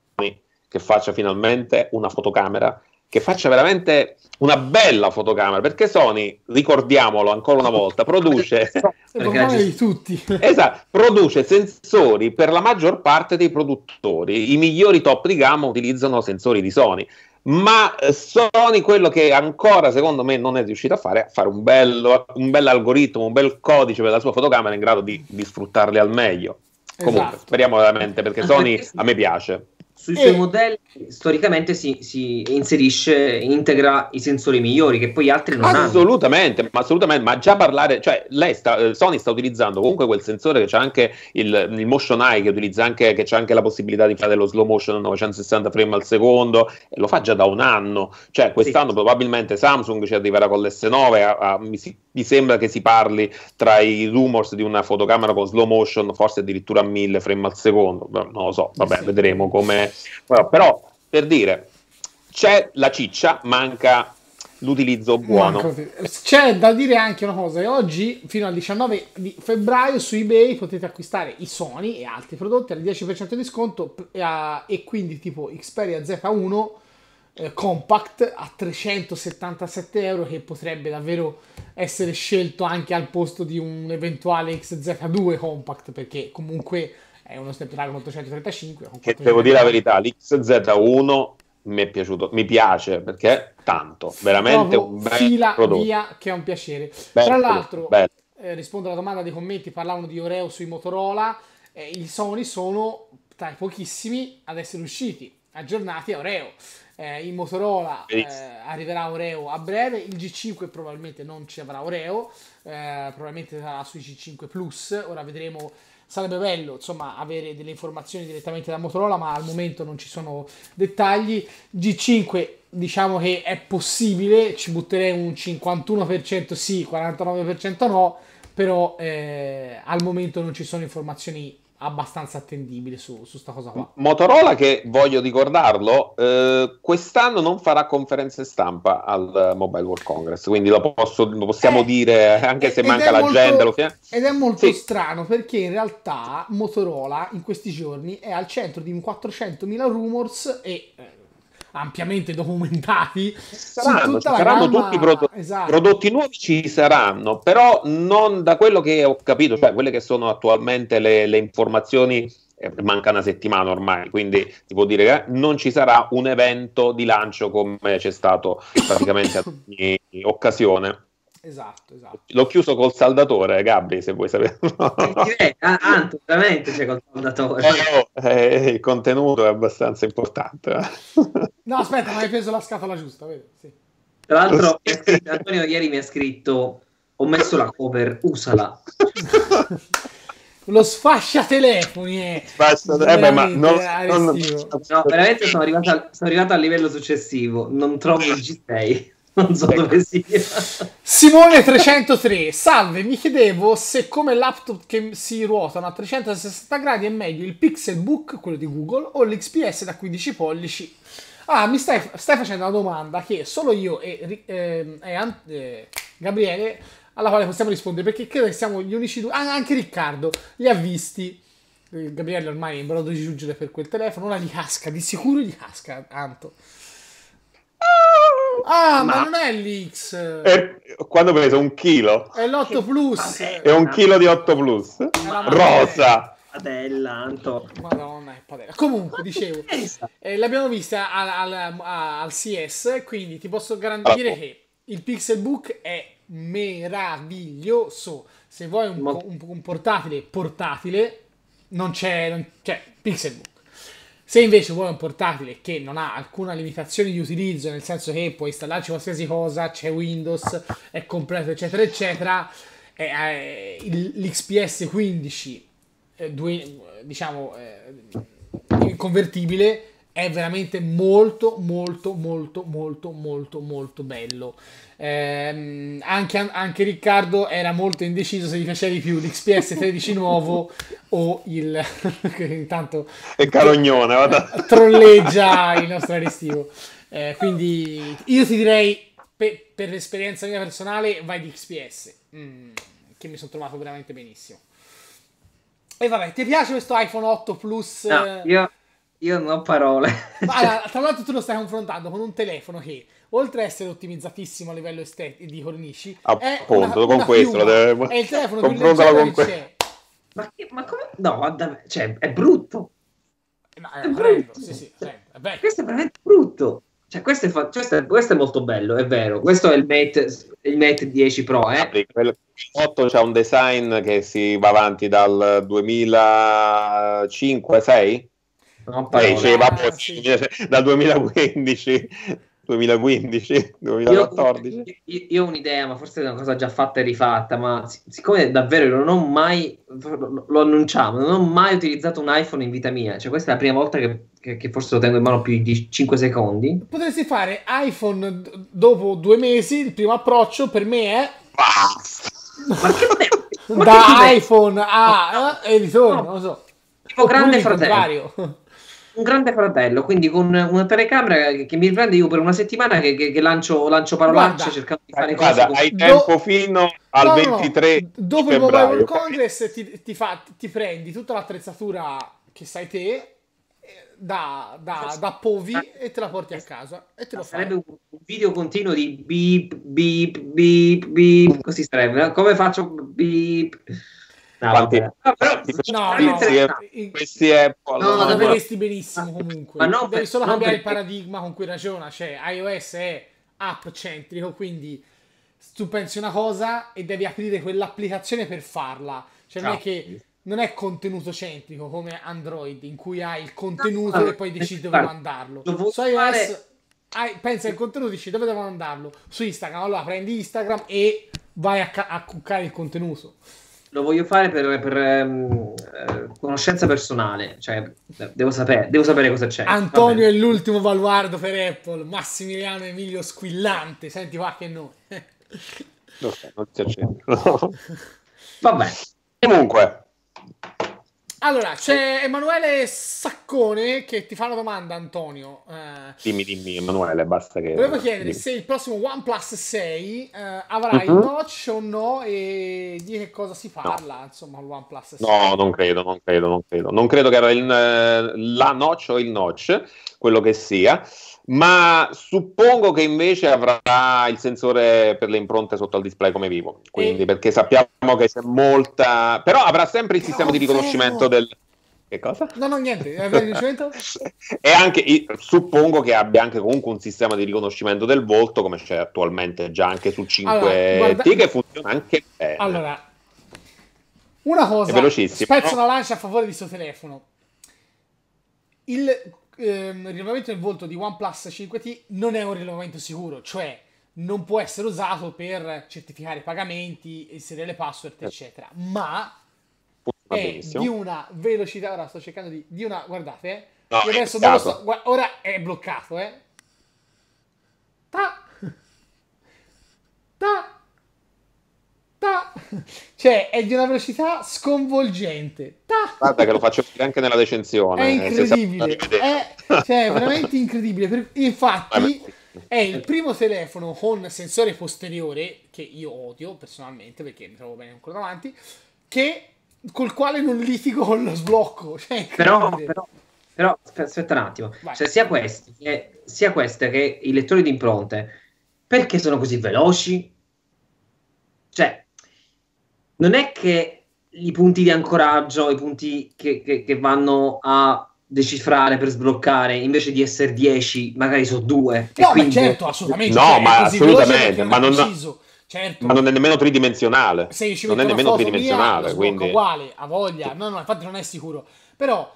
che faccia finalmente una fotocamera che faccia veramente una bella fotocamera, perché Sony, ricordiamolo ancora una volta, produce... tutti. esatto, produce sensori per la maggior parte dei produttori. I migliori top di gamma utilizzano sensori di Sony. Ma eh, Sony quello che ancora secondo me non è riuscito a fare è fare un, bello, un bel algoritmo, un bel codice per la sua fotocamera in grado di, di sfruttarli al meglio. Comunque, esatto. speriamo veramente perché ah, Sony a me piace sui suoi modelli storicamente si, si, inserisce, integra i sensori migliori che poi altri non assolutamente, hanno. Ma assolutamente, ma già parlare, cioè lei sta, eh, Sony sta utilizzando comunque quel sensore che c'è anche il, il motion eye che utilizza anche, che c'è anche la possibilità di fare lo slow motion a 960 frame al secondo e lo fa già da un anno, cioè quest'anno sì. probabilmente Samsung ci arriverà con l'S9, a, a, mi, si, mi, sembra che si parli tra i rumors di una fotocamera con slow motion forse addirittura a 1000 frame al secondo, non lo so, vabbè sì. vedremo come bene. però per dire, c'è la ciccia, manca l'utilizzo buono. Manco, c'è da dire anche una cosa, oggi fino al 19 di febbraio su eBay potete acquistare i Sony e altri prodotti al 10% di sconto e quindi tipo Xperia Z1 eh, Compact a 377 euro che potrebbe davvero essere scelto anche al posto di un eventuale XZ2 Compact perché comunque è uno Snapdragon 835. Con che devo dire la verità, l'XZ1 mi è piaciuto, mi piace perché tanto, veramente Trovo un bel fila prodotto. via che è un piacere. Bello, Tra l'altro, Eh, rispondo alla domanda dei commenti, parlavano di Oreo sui Motorola, eh, i Sony sono tra i pochissimi ad essere usciti, aggiornati a Oreo. Eh, in Motorola eh, arriverà Oreo a breve, il G5 probabilmente non ci avrà Oreo, eh, probabilmente sarà sui G5 Plus, ora vedremo sarebbe bello insomma avere delle informazioni direttamente da Motorola, ma al momento non ci sono dettagli. G5 diciamo che è possibile, ci butterei un 51% sì, 49% no, però eh, al momento non ci sono informazioni abbastanza attendibile su, su sta cosa qua. Motorola che, voglio ricordarlo, eh, quest'anno non farà conferenze stampa al Mobile World Congress, quindi lo, posso, lo possiamo eh, dire eh, anche se manca l'agenda. gente. Lo... Ed è molto sì. strano perché in realtà Motorola in questi giorni è al centro di un 400.000 rumors e... Eh, ampiamente documentati. Saranno, saranno gamma... tutti prodotti, esatto. prodotti nuovi, ci saranno, però non da quello che ho capito, cioè quelle che sono attualmente le, le informazioni eh, manca una settimana ormai, quindi si può dire che eh, non ci sarà un evento di lancio come c'è stato praticamente ad ogni occasione. Esatto, esatto. L'ho chiuso col saldatore, Gabri, se vuoi sapere. Direi, eh, ah, Anto, veramente c'è col saldatore. Eh, no, eh, il contenuto è abbastanza importante. no, aspetta, ma hai preso la scatola giusta, vedi? Sì. Tra l'altro, scritto, Antonio ieri mi ha scritto, ho messo la cover, usala. Lo sfascia telefoni, eh. Sfascia, eh ma non, non, non... no, veramente sono arrivato, sono arrivato al livello successivo, non trovo il G6 non so ecco. dove sia. Simone 303, salve, mi chiedevo se come laptop che si ruotano a 360 gradi è meglio il Pixelbook, quello di Google, o l'XPS da 15 pollici. Ah, mi stai, stai facendo una domanda che solo io e, eh, e eh, Gabriele alla quale possiamo rispondere perché credo che siamo gli unici due, anche Riccardo li ha visti. Eh, Gabriele ormai è in grado di giungere per quel telefono, ora gli casca, di sicuro gli casca, Anto. Ah, ma, ma non è l'X. È... Quando ho preso un chilo. È l'8 plus. È un chilo di 8 plus. Rosa. Padella, Anto. Madonna, è padella. Comunque, dicevo, eh, eh l'abbiamo vista al, al, al, CS, quindi ti posso garantire allora. che il Pixelbook è meraviglioso. Se vuoi un, un, un portatile portatile, non c'è... Non, cioè, Pixelbook. Se invece vuoi un portatile che non ha alcuna limitazione di utilizzo, nel senso che puoi installarci qualsiasi cosa, c'è Windows, è completo, eccetera, eccetera, eh, eh, l'XPS 15, eh, due, diciamo, eh, convertibile è veramente molto molto molto molto molto molto bello eh, anche, anche, Riccardo era molto indeciso se gli piaceva di più l'XPS 13 nuovo o il intanto è carognone vada. trolleggia il nostro restivo eh, quindi io ti direi per, per, l'esperienza mia personale vai di XPS mm, che mi sono trovato veramente benissimo e vabbè ti piace questo iPhone 8 Plus no, io io non ho parole. Allora, tra l'altro, tu lo stai confrontando con un telefono che, oltre ad essere ottimizzatissimo a livello estetico di cornici, appunto, con questo lo devo... è il telefono Confrontalo con questo. Ma, ma come? No, cioè, è brutto. No, eh, è, è brutto. Sì, sì, è cioè, questo è veramente brutto. Cioè, questo, è fa- questo, è, questo è, molto bello, è vero. Questo è il Mate, il Mate 10 Pro. Eh? Apri, 8 c'ha un design che si va avanti dal 2005-6 non Lei ci ah, sì. dal 2015. 2015, 2014. Io, io, ho un'idea, ma forse è una cosa già fatta e rifatta, ma siccome davvero non ho mai, lo annunciamo, non ho mai utilizzato un iPhone in vita mia, cioè questa è la prima volta che, che, che forse lo tengo in mano più di 5 secondi. Potresti fare iPhone dopo due mesi, il primo approccio per me è... ma che ma da che iPhone a... No, eh, no, e ritorno, no, non so. Tipo grande fratello un grande fratello, quindi con una telecamera che, che mi prende io per una settimana che, che, che lancio, lancio parolacce guarda, cercando di fare guarda, cose. Hai tempo Do... fino al no, 23 no, Dopo il Mobile World Congress ti, ti, fa, ti prendi tutta l'attrezzatura che sai te eh, da, da, da, Povi e te la porti a casa e te lo sarebbe fai. un video continuo di beep beep beep beep così sarebbe come faccio beep No, Quanti... Eh, no, no, no è, questi è no, dovresti benissimo comunque. Ma non devi solo cambiare il paradigma con cui ragiona. Cioè, iOS è app centrico, quindi tu pensi una cosa e devi aprire quell'applicazione per farla. Cioè, non è ah, che non è contenuto centrico come Android, in cui hai il contenuto e poi decidi dove mandarlo. Su iOS hai, pensa il contenuto, dici dove devo mandarlo. Su Instagram, allora prendi Instagram e vai a, ca- a cuccare il contenuto lo voglio fare per, per ehm, eh, conoscenza personale, cioè devo sapere, devo sapere cosa c'è. Antonio è l'ultimo baluardo per Apple, Massimiliano Emilio Squillante, senti qua che nome. no, non ti accendo. Vabbè. Comunque, allora, c'è Emanuele Saccone che ti fa una domanda, Antonio. Uh, dimmi, dimmi, Emanuele, basta che... Volevo chiedere dimmi. se il prossimo OnePlus 6 uh, eh, avrà mm-hmm. il notch o no e di che cosa si parla, no. insomma, il OnePlus 6. No, non credo, non credo, non credo. Non credo che avrà il, eh, la notch o il notch, quello che sia ma suppongo che invece avrà il sensore per le impronte sotto al display come vivo, quindi e... Eh. perché sappiamo che c'è molta, però avrà sempre il sistema no, di riconoscimento no. del... Che cosa? No, no, niente, avrà riconoscimento? e anche, suppongo che abbia anche comunque un sistema di riconoscimento del volto come c'è attualmente già anche su 5T allora, guarda... che funziona anche bene. Allora, una cosa, spezzo una lancia a favore di questo telefono. Il, ehm, rilevamento del volto di OnePlus 5T non è un rilevamento sicuro, cioè non può essere usato per certificare pagamenti, inserire le password, eh. eccetera. Ma è di una velocità. Ora sto cercando di. di una, guardate, no, adesso è so, guarda, ora è bloccato, eh. Ta. Ta. Ta! Cioè, è di una velocità sconvolgente. Ta! Guarda che lo faccio anche nella recensione. È eh, incredibile. È, cioè, è veramente incredibile. Infatti, è il primo telefono con sensore posteriore, che io odio personalmente perché mi trovo bene ancora davanti, che, col quale non litigo con lo sblocco. Cioè, però, però, però, aspetta un attimo. Cioè, sia questi, che, sia queste che i lettori di impronte, perché sono così veloci? Cioè, non è che i punti di ancoraggio, i punti che, che, che vanno a decifrare per sbloccare invece di essere 10 magari sono 2 no quindi... certo assolutamente no cioè, ma assolutamente ma non, certo. ma non, è nemmeno tridimensionale non è nemmeno tridimensionale quindi uguale a voglia no no infatti non è sicuro però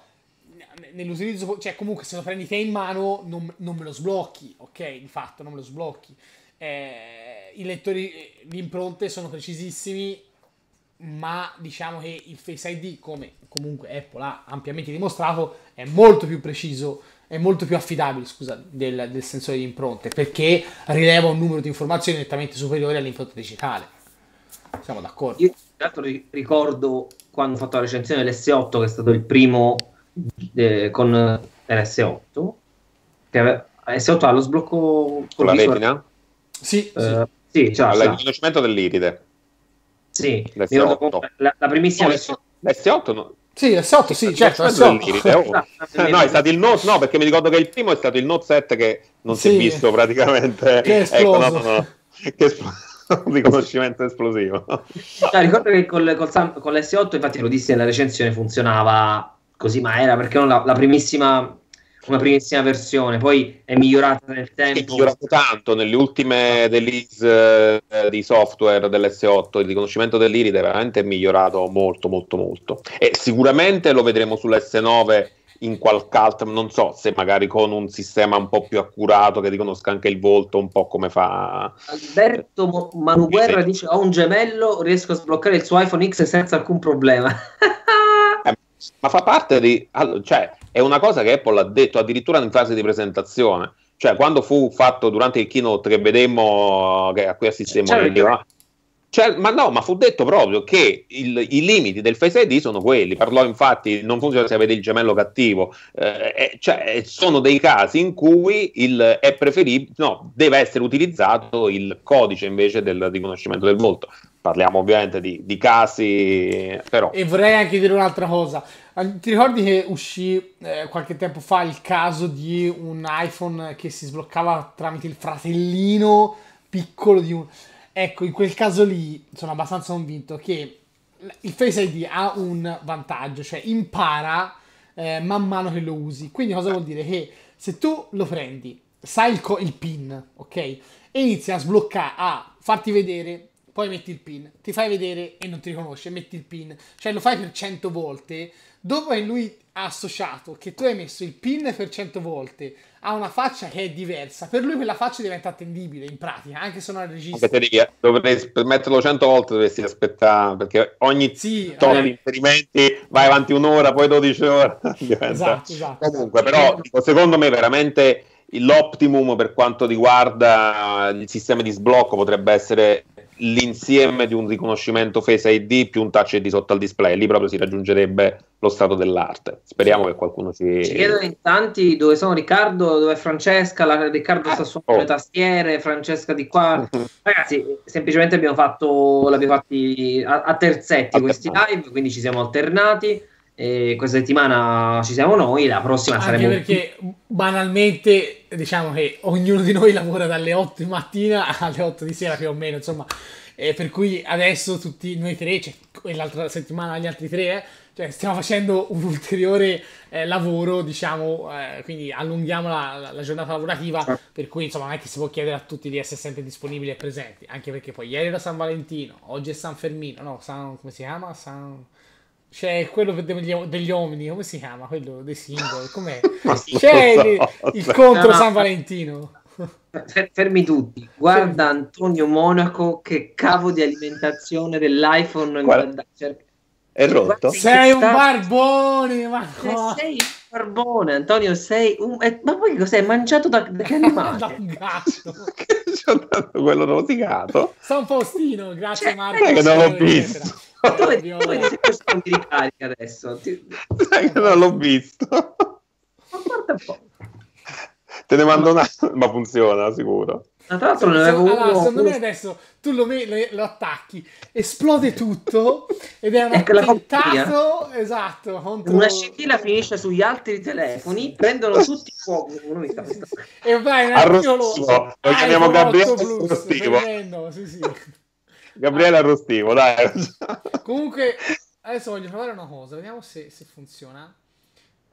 nell'utilizzo cioè comunque se lo prendi te in mano non, non me lo sblocchi ok di fatto non me lo sblocchi eh, i lettori di eh, impronte sono precisissimi ma diciamo che il Face ID, come comunque Apple ha ampiamente dimostrato, è molto più preciso, è molto più affidabile scusa, del, del sensore di impronte, perché rileva un numero di informazioni nettamente superiore all'impronta digitale. Siamo d'accordo. Io tra l'altro ricordo quando ho fatto la recensione dell'S8, che è stato il primo eh, con l'S8, che aveva, S8 ha lo sblocco con, con la retina? Sì, eh, sì. sì c'ha, cioè, all'aggiungimento dell'iride. Sì, La, la primissima no, S8 no. Sì, S8, sì, certo, S8. Eh, no, è stato il Note, no, perché mi ricordo che il primo è stato il Note 7 che non sì, si è visto praticamente. Che è esploso. Ecco, no, no, no. Che esploso riconoscimento esplosivo. No, ricordo che col, col, con l'S8, infatti lo dissi nella recensione, funzionava così, ma era perché la, la primissima una primissima versione, poi è migliorata nel tempo. È migliorato tanto nelle ultime release eh, di software dell'S8, il riconoscimento dell'iride è veramente migliorato molto molto molto e sicuramente lo vedremo sull'S9 in qualche altro, non so se magari con un sistema un po' più accurato che riconosca anche il volto, un po' come fa Alberto Mo- Manuguerra sì. dice ho un gemello, riesco a sbloccare il suo iPhone X senza alcun problema. Eh, ma fa parte di... cioè, è una cosa che Apple ha detto addirittura in fase di presentazione. Cioè, quando fu fatto durante il keynote che vedemmo, che a cui assistemmo, certo. Cioè, cioè, ma no, ma fu detto proprio che il, i limiti del Face ID sono quelli. Parlò infatti, non funziona se avete il gemello cattivo. Eh, eh cioè, eh, sono dei casi in cui il, è preferibile, no, deve essere utilizzato il codice invece del riconoscimento del volto. Parliamo ovviamente di, di casi, però... E vorrei anche dire un'altra cosa. Ti ricordi che uscì eh, qualche tempo fa il caso di un iPhone che si sbloccava tramite il fratellino piccolo di un... Ecco, in quel caso lì sono abbastanza convinto che il Face ID ha un vantaggio, cioè impara eh, man mano che lo usi. Quindi cosa vuol dire? Che se tu lo prendi, sai il, co- il, PIN, ok? E inizia a sbloccare, a farti vedere poi metti il pin, ti fai vedere e non ti riconosce, metti il pin, cioè lo fai per 100 volte, dopo che lui ha associato che tu hai messo il pin per 100 volte a una faccia che è diversa, per lui quella faccia diventa attendibile in pratica, anche se non è regista. Eh, dovresti, per metterlo 100 volte dovresti aspettare, perché ogni sì, tono eh. di riferimenti vai avanti un'ora, poi 12 ore. diventa... Esatto, esatto. Comunque, però, secondo me veramente l'optimum per quanto riguarda il sistema di sblocco potrebbe essere l'insieme di un riconoscimento Face ID più un touch ID sotto al display, lì proprio si raggiungerebbe lo stato dell'arte. Speriamo che qualcuno si. Ci chiedono in tanti dove sono Riccardo, dove è Francesca, la... Riccardo ah, sta suonando oh. le tastiere, Francesca di qua. Ragazzi, semplicemente abbiamo fatto, l'abbiamo fatti a, a terzetti Alternato. questi live, quindi ci siamo alternati. E questa settimana ci siamo noi, la prossima Anche saremo... perché banalmente diciamo che ognuno di noi lavora dalle 8 di mattina alle 8 di sera più o meno, insomma, eh, per cui adesso tutti noi tre, cioè, e l'altra settimana gli altri tre, eh, cioè, stiamo facendo un ulteriore eh, lavoro, diciamo, eh, quindi allunghiamo la, la, giornata lavorativa, ah. per cui insomma non è che si può chiedere a tutti di essere sempre disponibili e presenti, anche perché poi ieri era San Valentino, oggi è San Fermino, no, San, come si chiama? San... C'è cioè, quello degli, degli uomini, come si chiama? Quello dei singoli, com'è? C'è cioè, il, il, contro no, San Valentino. Fermi tutti, guarda Fermi. Antonio Monaco che cavo di alimentazione dell'iPhone. Guarda, È rotto. Sei un barbone, ma sei un barbone, Antonio. Sei un. Eh, ma poi cos'è? Mangiato da, da che animale? da un gatto. quello rosicato. San Faustino, grazie cioè, Marco. Eh, che non l'ho visto. Dove, dove dice questo non ti ricarica adesso? Ti... non l'ho visto. Ma guarda un po'. Te ne mando un altro, ma funziona sicuro. Ma tra l'altro ne avevo uno. Allora, secondo me adesso tu lo, me- lo attacchi, esplode tutto ed è un ecco, attentato esatto. Contro... Una scintilla finisce sugli altri telefoni, prendono tutti il fuoco. e vai, arrostivo. Lo chiamiamo Gabriele Arrostivo. Sì, sì. Gabriele ah. Arrostivo, dai. Comunque, adesso voglio provare una cosa, vediamo se, se funziona.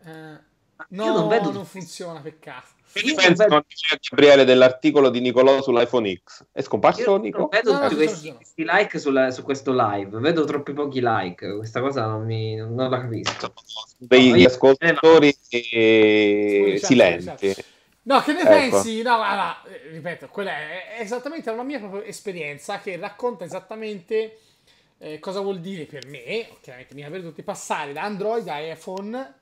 Eh, no, non, vedo... non funziona, peccato. Che pensa vedo... Gabriele dell'articolo di Nicolò sull'iPhone X? È scomparso Io Nicolò? vedo no, tutti questi, questi, like sulla, su questo live, vedo troppi pochi like, questa cosa non, mi, non la capisco. Degli ascoltatori e... no. Eh, esatto. silenti. No, che ne ecco. pensi? No, guarda, eh, ripeto, quella è, esattamente una mia propria esperienza che racconta esattamente eh, cosa vuol dire per me, chiaramente mi avrei dovuto passare da Android a iPhone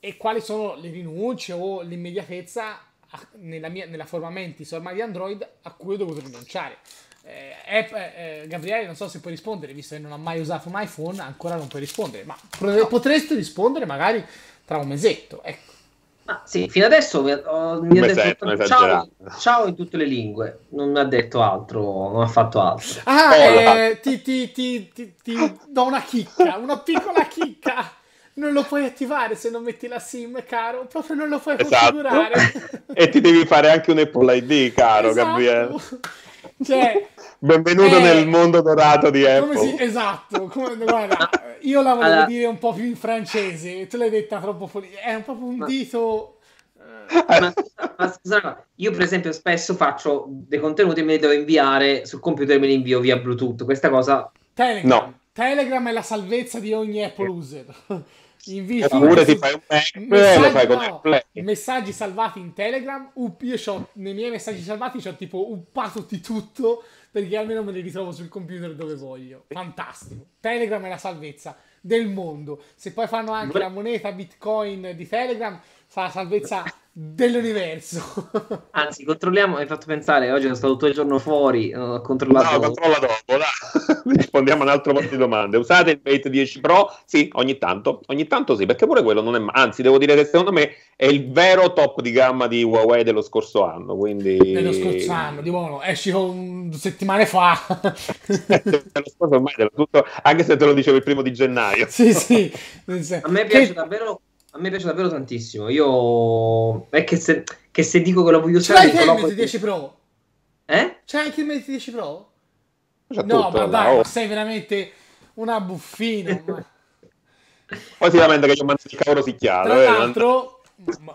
e quali sono le rinunce o l'immediatezza a, nella, mia, nella forma mentis ormai di Android a cui ho dovuto rinunciare. Eh, eh, eh, Gabriele, non so se puoi rispondere, visto che non ha mai usato un iPhone, ancora non puoi rispondere, ma potresti rispondere magari tra un mesetto. Ecco. Ma sì, fino adesso oh, mi ha detto sei, ciao, ciao, in tutte le lingue, non mi ha detto altro, non ha fatto altro. Ah, oh, eh, ti, ti, ti, ti, do una chicca, una piccola chicca. Non lo puoi attivare se non metti la SIM, caro. Proprio non lo puoi esatto. configurare. e ti devi fare anche un Apple ID, caro esatto. Gabriele. Cioè, Benvenuto eh, nel mondo dorato di Apple. Si, esatto, come, guarda, io la volevo allora. dire un po' più in francese, tu l'hai detta troppo fuori. È un po' un ma, dito... Ma, ma scusa, io per esempio spesso faccio dei contenuti e me li devo inviare sul computer e me li invio via Bluetooth. Questa cosa... Telegram. No. Telegram è la salvezza di ogni Apple eh. user. Invii cioè, pure ti fai un Mac messaggi, eh, lo fai con no, messaggi salvati in Telegram. Up, io ho, nei miei messaggi salvati ho tipo uppato di tutto perché almeno me li ritrovo sul computer dove voglio. Fantastico. Telegram è la salvezza del mondo. Se poi fanno anche la moneta Bitcoin di Telegram, fa la salvezza dell'universo. Anzi, controlliamo. Hai fatto pensare, oggi sono stato tutto il giorno fuori. Eh, ho controllato. No, controlla dopo. Là. Rispondiamo a un altro po' di domande. Usate il Mate 10 Pro? Sì, ogni tanto. Ogni tanto sì, perché pure quello non è. Anzi, devo dire che secondo me è il vero top di gamma di Huawei dello scorso anno. Quindi... Dello scorso anno, di buono. Esci con... settimane fa. Eh, ormai, tutto... Anche se te lo dicevo il primo di gennaio. Sì, sì. A me piace che... davvero a me piace davvero tantissimo. Io. È che se, che se dico che lo voglio usare. C'è eh? anche il Mate 10 Pro? Eh? C'è anche il Mate 10 Pro? C'è no, tutto, ma dai, oh. sei veramente una buffina. ma... Poi si lamenta che c'è un manzicavo rosicchiato. Tra eh, l'altro,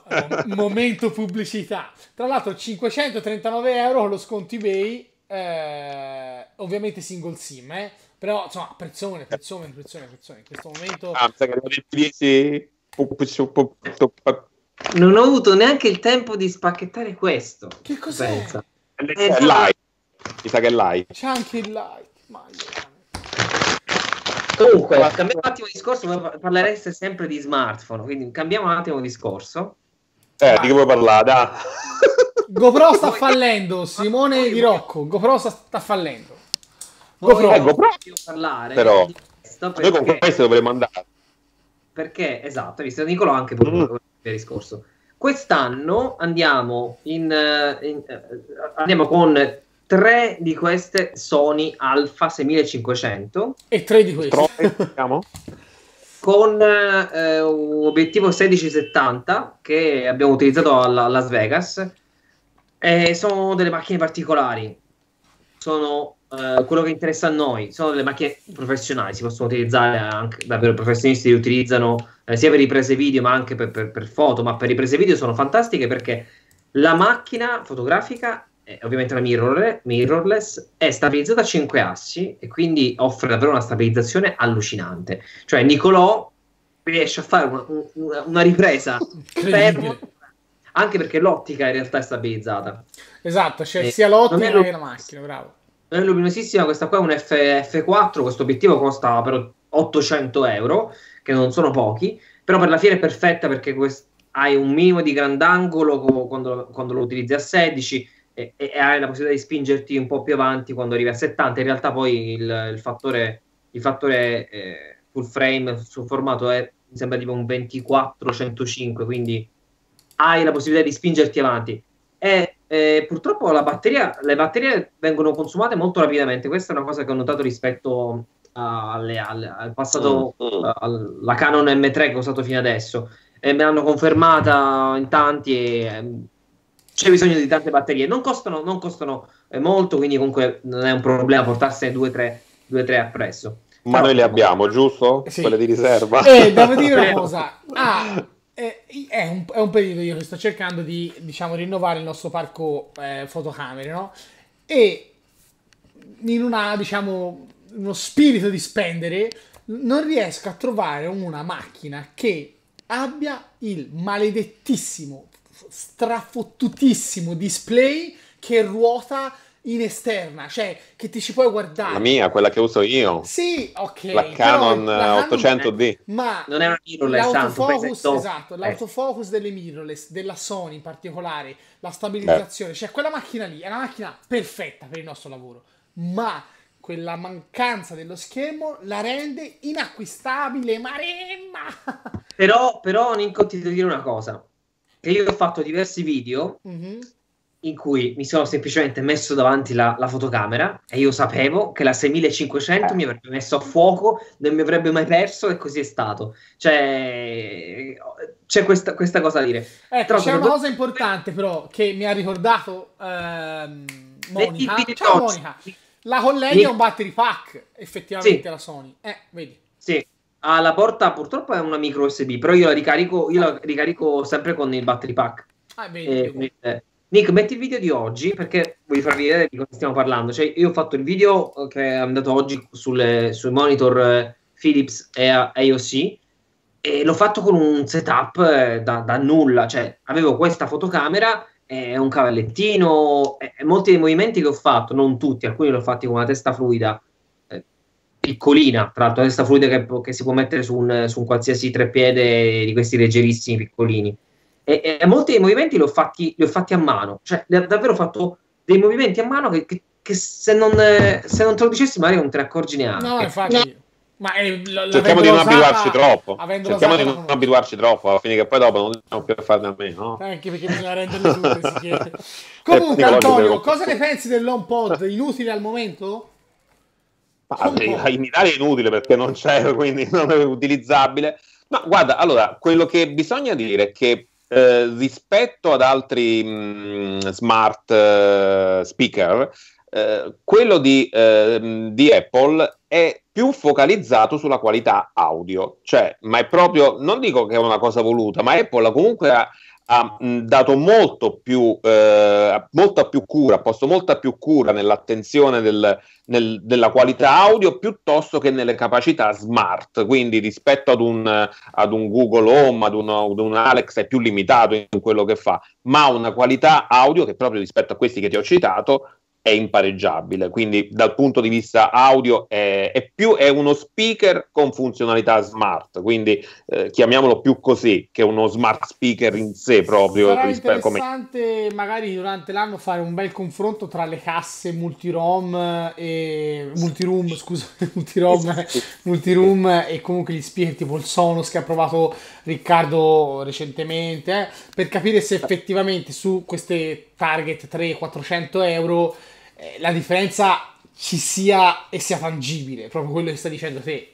eh, momento pubblicità. Tra l'altro, 539 euro con lo sconto eBay, eh, ovviamente single sim, eh. Però, insomma, persone, persone, persone, persone. In questo momento... Ah, mi che arriva non ho avuto neanche il tempo di spacchettare questo. Che cos'è? Pensa. È eh, light. Mi sa che è light. C'è anche il light. Comunque, cambiamo un attimo discorso, parlereste sempre di smartphone, quindi cambiamo un attimo discorso. Eh, di che vuoi parlare? Da. GoPro sta fallendo, Simone Di Rocco, GoPro sta fallendo. GoPro, eh, GoPro. parlare, però, noi con questo dovremmo andare perché esatto, hai visto Nicolò anche proprio mm. il discorso. Quest'anno andiamo, in, eh, in, eh, andiamo con tre di queste Sony Alpha 6500 e tre di queste con eh, un obiettivo 1670 che abbiamo utilizzato a Las Vegas. E sono delle macchine particolari, sono eh, quello che interessa a noi sono delle macchine professionali, si possono utilizzare anche davvero professionisti li utilizzano eh, sia per riprese video ma anche per, per, per foto, ma per riprese video sono fantastiche perché la macchina fotografica eh, ovviamente la mirror, mirrorless, è stabilizzata a 5 assi e quindi offre davvero una stabilizzazione allucinante. Cioè Nicolò riesce a fare una, una, una ripresa fermo, anche perché l'ottica in realtà è stabilizzata. Esatto, cioè eh, sia l'ottica che la macchina, bravo è luminosissima, questa qua è un f 4 questo obiettivo costa però 800 euro, che non sono pochi, però per la fiera è perfetta perché quest- hai un minimo di grandangolo co- quando, quando, lo utilizzi a 16 e, e, hai la possibilità di spingerti un po' più avanti quando arrivi a 70, in realtà poi il, il fattore, il fattore eh, full frame sul formato è, mi sembra tipo un 24-105, quindi hai la possibilità di spingerti avanti e eh, eh, purtroppo batteria, le batterie vengono consumate molto rapidamente. Questa è una cosa che ho notato rispetto alle, alle, al passato, mm. Eh, mm. alla Canon M3 che ho usato fino adesso. E me l'hanno confermata in tanti e ehm, c'è bisogno di tante batterie. Non costano, non costano eh, molto, quindi comunque non è un problema portarsene 2-3 appresso. Ma Però, noi le abbiamo, giusto? Sì. Quelle di riserva. Eh, devo dire una cosa. Ah, eh, è un, è un, periodo io che sto cercando di diciamo, rinnovare il nostro parco eh, fotocamere, no? E in una, diciamo, uno spirito di spendere, non riesco a trovare una macchina che abbia il maledettissimo, strafottutissimo display che ruota in esterna, cioè che ti ci puoi guardare. La mia, quella che uso io. Sì, ok. La Canon, la 800D. Eh, ma non è una mirrorless, l'autofocus, tanto, esatto, eh. l'autofocus eh. delle mirrorless, della Sony in particolare, la stabilizzazione, Beh. cioè quella macchina lì è una macchina perfetta per il nostro lavoro, ma quella mancanza dello schermo la rende inacquistabile, maremma! Però, però Nico, ti devo dire una cosa, che io ho fatto diversi video mm-hmm in cui mi sono semplicemente messo davanti la, la fotocamera e io sapevo che la 6500 eh. mi avrebbe messo a fuoco, non mi avrebbe mai perso e così è stato. Cioè, c'è questa, questa cosa da dire. Ecco, Troppo, c'è una do... cosa importante però che mi ha ricordato ehm, Monica. Ciao Monica. La Holland è un battery pack, effettivamente, sì. la Sony. Eh, vedi. Sì, alla porta purtroppo è una micro USB, però io la ricarico, io la ricarico sempre con il battery pack. Ah, vedi. Eh, Nick, metti il video di oggi perché voglio farvi vedere di cosa stiamo parlando. Cioè, io ho fatto il video eh, che è andato oggi sulle, sui monitor eh, Philips e eh, AOC e l'ho fatto con un setup da, da, nulla. Cioè, avevo questa fotocamera, eh, un cavallettino, e molti dei movimenti che ho fatto, non tutti, alcuni li ho fatti con una testa fluida piccolina, tra l'altro una testa fluida che, che si può mettere su un, su un qualsiasi treppiede di questi leggerissimi piccolini e, e molti dei movimenti li ho, fatti, li ho fatti a mano, cioè ho davvero fatto dei movimenti a mano che, che, che se, non, eh, se, non, te lo dicessi magari non te ne accorgi neanche. No, infatti... No. Ma è, eh, l- cerchiamo di non usata, abituarci troppo. Cerchiamo di non abituarci troppo, alla fine che poi dopo non dobbiamo più farne a meno. Anche perché bisogna renderli tutti. Eh, Comunque, Antonio, cosa ne pensi dell'home pod? Inutile al momento? Ah, in Italia è inutile perché non c'è, quindi non è utilizzabile. Ma guarda, allora, quello che bisogna dire è che eh, rispetto ad altri mh, mm, smart eh, speaker, eh, quello di, ehm, di, Apple è più focalizzato sulla qualità audio, cioè, ma è proprio, non dico che è una cosa voluta, ma Apple comunque ha, ha dato molto più, eh, molta più cura, ha posto molta più cura nell'attenzione del, nel, della qualità audio piuttosto che nelle capacità smart, quindi rispetto ad un, ad un Google Home, ad un, ad un Alex è più limitato in quello che fa, ma una qualità audio che proprio rispetto a questi che ti ho citato è impareggiabile, quindi dal punto di vista audio è, è più è uno speaker con funzionalità smart, quindi eh, chiamiamolo più così che uno smart speaker in sé proprio. Sarà interessante come... magari durante l'anno fare un bel confronto tra le casse multirom eh, e multi-room. scusa, multirom, multiroom e comunque gli speaker tipo il Sonos che ha provato Riccardo recentemente eh, per capire se eh. effettivamente su queste target 300-400 euro eh, la differenza ci sia e sia tangibile, proprio quello che sta dicendo te.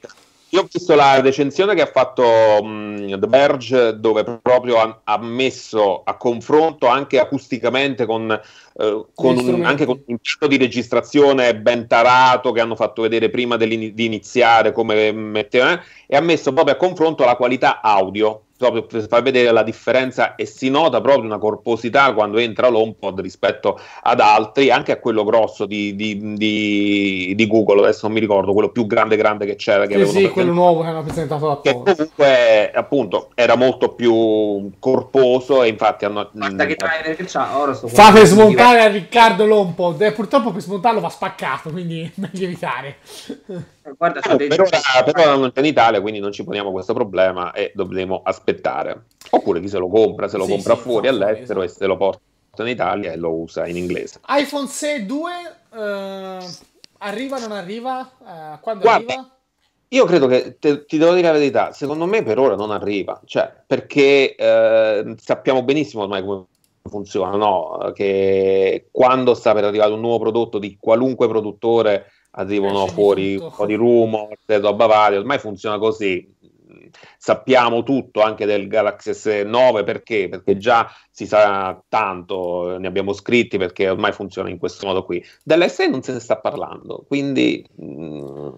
Io ho visto la recensione che ha fatto um, The Verge, dove proprio ha, ha, messo a confronto anche acusticamente con eh, con un, anche con un impianto di registrazione ben tarato che hanno fatto vedere prima di iniziare come mettevano, eh, e ha messo proprio a confronto la qualità audio proprio per far vedere la differenza e si nota proprio una corposità quando entra l'HomePod rispetto ad altri, anche a quello grosso di, di, di, di Google, adesso non mi ricordo, quello più grande grande che c'era. Che sì, sì quello nuovo che hanno presentato da Che comunque appunto era molto più corposo e infatti hanno... Guarda che driver mm. che c'ha, ora sto... Fate smontare puntare a Riccardo Lompod e eh, purtroppo per smontarlo va spaccato, quindi meglio evitare. Guarda, eh, per, ora, per ora non c'è in Italia, quindi non ci poniamo questo problema e dovremo aspettare. Oppure chi se lo compra, se lo sì, compra sì, fuori all'estero no, esatto. e se lo porta in Italia e lo usa in inglese. iPhone 6 2 eh, arriva o non arriva? Eh, quando Guarda, arriva? Io credo che te, ti devo dire la verità, secondo me per ora non arriva, cioè, perché eh, sappiamo benissimo ormai come funziona, no? Che quando sta per arrivare un nuovo prodotto di qualunque produttore arrivano eh, fuori un po' di rumor, roba varia, ormai funziona così. Sappiamo tutto anche del Galaxy S9 perché? Perché già si sa tanto, ne abbiamo scritti perché ormai funziona in questo modo qui. Dell'S non se ne sta parlando, quindi mh, mm,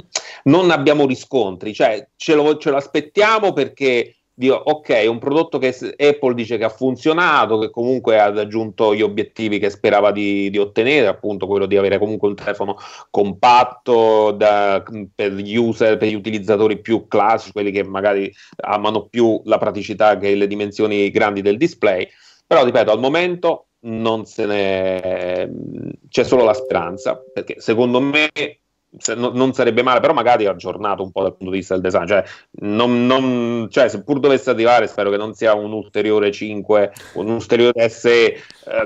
non abbiamo riscontri, cioè ce lo, ce lo aspettiamo perché Dico, ok, un prodotto che Apple dice che ha funzionato, che comunque ha raggiunto gli obiettivi che sperava di, di ottenere, appunto quello di avere comunque un telefono compatto da, per gli user, per gli utilizzatori più classici, quelli che magari amano più la praticità che le dimensioni grandi del display. Però, ripeto, al momento non se ne... c'è solo la speranza, perché secondo me cioè, non sarebbe male, però magari aggiornato un po' dal punto di vista del design. Cioè, non, non, cioè se pur dovesse arrivare, spero che non sia un ulteriore 5, un ulteriore S eh,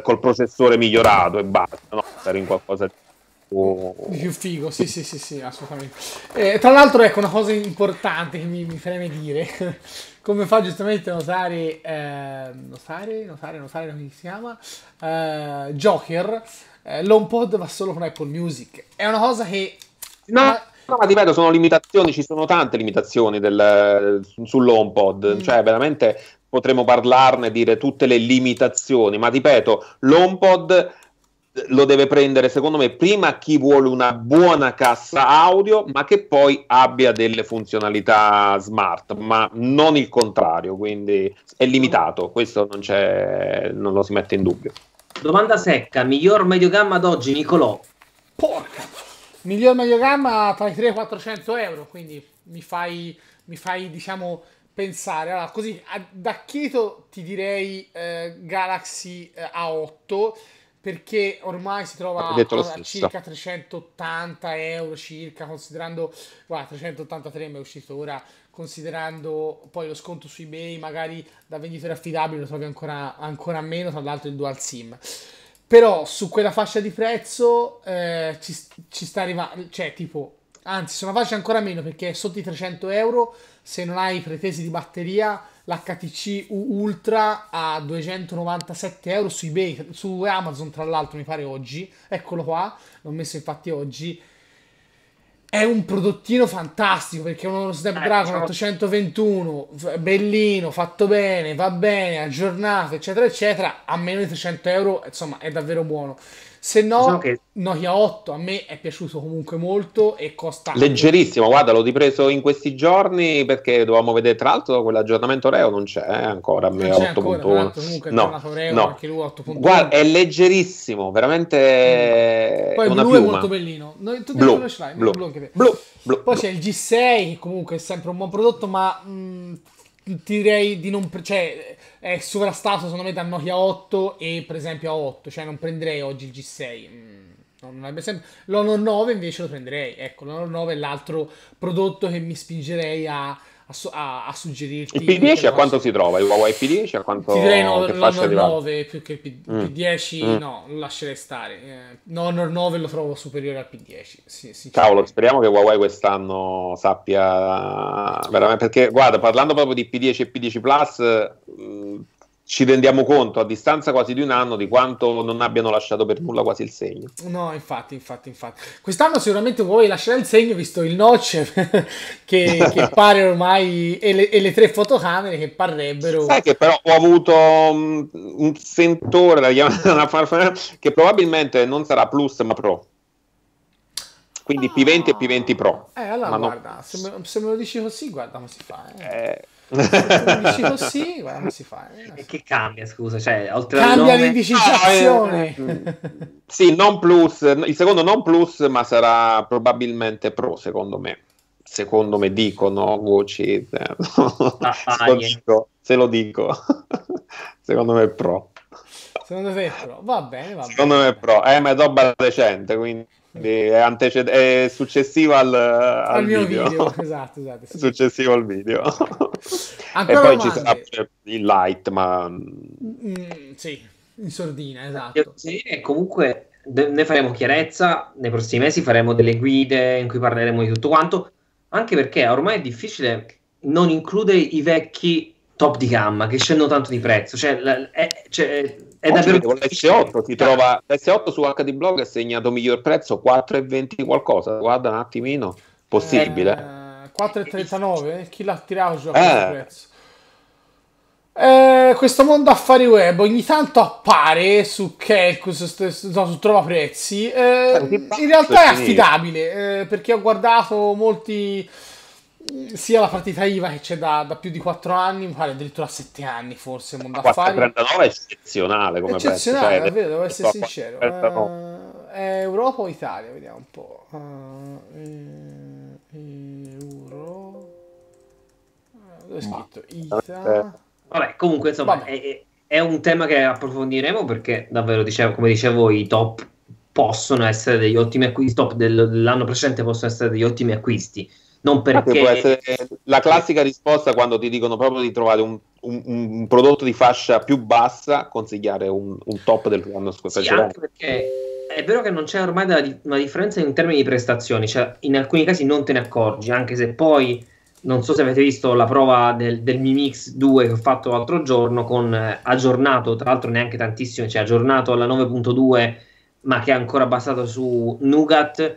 col processore migliorato e basta, no? Stare in qualcosa di Oh. più figo, sì, sì, sì, sì, assolutamente. Eh, tra l'altro, ecco una cosa importante che mi, mi freme dire, come fa giustamente Notare, eh, Notare, Notare, Notare, come si chiama, eh, Joker, eh, l'HomePod va solo con Apple Music. È una cosa che No, no, ma ripeto, sono limitazioni, ci sono tante limitazioni del, sull'HomePod, mm. cioè veramente potremmo parlarne, dire tutte le limitazioni, ma ripeto, l'HomePod lo deve prendere secondo me prima chi vuole una buona cassa audio ma che poi abbia delle funzionalità smart ma non il contrario quindi è limitato questo non, non lo si mette in dubbio domanda secca miglior mediocamma ad oggi Nicolò porca Miglior medio gamma tra i 300 e i 400 euro, quindi mi fai, mi fai diciamo, pensare. Allora, così, da Keto ti direi eh, Galaxy eh, A8, perché ormai si trova a circa 380 euro circa, considerando, guarda, 383 mi è uscito ora, considerando poi lo sconto su eBay, magari da venditore affidabile lo trovi ancora, ancora meno, tra l'altro il dual SIM. Però su quella fascia di prezzo eh, ci, ci, sta arrivando, cioè tipo, anzi su una fascia ancora meno perché è sotto i 300 euro se non hai pretesi di batteria l'HTC U Ultra a 297 euro su, eBay, su Amazon tra l'altro mi pare oggi, eccolo qua, l'ho messo infatti oggi, è un prodottino fantastico perché è uno Snapdragon eh, 821, bellino, fatto bene, va bene, aggiornato, eccetera, eccetera. A meno di 300 euro, insomma, è davvero buono. Se no, so diciamo che... Nokia 8 a me è piaciuto comunque molto e costa... Leggerissimo, anche. guarda, l'ho ripreso in questi giorni perché dovevamo vedere, tra l'altro quell'aggiornamento Reo non c'è eh, ancora, a me 8.1. No, Reo, no. anche lui 8.1. Guarda, è leggerissimo, veramente... Mm. Poi blu piuma. è molto bellino. Noi, tu blu, ce blu, blu, blu, blu Poi blu. c'è il G6, che comunque è sempre un buon prodotto, ma... Mh, mm, direi di non... Cioè, è sovrastato secondo me dal Nokia 8 e per esempio a 8, cioè non prenderei oggi il G6. Mm, non sempre... L'Honor 9 invece lo prenderei, ecco, l'Honor 9 è l'altro prodotto che mi spingerei a a, su- a, a suggerirti. Il P10 a quanto si trova? Il Huawei P10 a quanto Ti direi no, 9 più che il P- mm. P10, mm. no, lo lascerei stare. Eh, L'Honor 9 lo trovo superiore al P10. Sì, certo. Cavolo, speriamo che Huawei quest'anno sappia veramente. Perché guarda, parlando proprio di P10 e P10 Plus. Mh, mm, ci rendiamo conto a distanza quasi di un anno di quanto non abbiano lasciato per nulla quasi il segno. No, infatti, infatti, infatti. Quest'anno sicuramente vuoi lasciare il segno visto il notch che, che pare ormai e le, e le, tre fotocamere che parrebbero. Sai che però ho avuto um, un sentore la chiamata che probabilmente non sarà Plus ma Pro. Quindi ah. P20 e P20 Pro. Eh, allora ma guarda, no. se, me, se me, lo dici così, guarda come si fa. Eh. eh dici così, guarda, si fa. Eh. E che cambia, scusa, cioè, oltre cambia nome... l'indicizzazione. No, ah, eh, eh, sì, non plus, il secondo non plus, ma sarà probabilmente pro, secondo me. Secondo me dicono voci, eh, ah, se, lo ah, dico, se lo dico, secondo me è pro. Secondo te è pro, va bene, va Secondo bene. me è pro, eh, ma è roba decente, quindi è, anteced- è successivo al, al, al mio video. video. Esatto, esatto. Sì. Successivo al video. Ancora e poi domande. ci sarà il light, ma... Mm, sì, in sordina, esatto. E comunque ne faremo chiarezza, nei prossimi mesi faremo delle guide in cui parleremo di tutto quanto, anche perché ormai è difficile non includere i vecchi top di gamma che scendono tanto di prezzo. Cioè, è, cioè, è davvero con l'S8 ti trova l'S8 su HD Blog è segnato miglior prezzo 4,20 qualcosa. Guarda un attimino, possibile. Eh, 4,39? Chi l'ha tirato giù a eh. questo prezzo? Eh, questo mondo affari web ogni tanto appare su Calcus, su, no, su Trova Prezzi. Eh, in realtà è affidabile eh, perché ho guardato molti sia la partita IVA che c'è da, da, più di 4 anni, mi pare addirittura 7 anni forse il mondo affari. 39 è eccezionale come Eccezionale, cioè, davvero, devo essere sincero. Uh, è Europa o Italia? Vediamo un po'. Uh, Euro... Dove è scritto? Ita... Vabbè, comunque insomma Vabbè. È, è, un tema che approfondiremo perché davvero, dicevo, come dicevo, i top possono essere degli ottimi acquisti, top dell'anno precedente possono essere degli ottimi acquisti non perché... Può essere la classica risposta quando ti dicono proprio di trovare un, un, un prodotto di fascia più bassa, consigliare un, un top del anno scorso. Sì, cioè, anche perché è vero che non c'è ormai una, una differenza in termini di prestazioni, cioè in alcuni casi non te ne accorgi, anche se poi non so se avete visto la prova del, del Mi Mix 2 che ho fatto l'altro giorno con eh, aggiornato, tra l'altro neanche tantissimo, cioè aggiornato alla 9.2 ma che è ancora basato su Nougat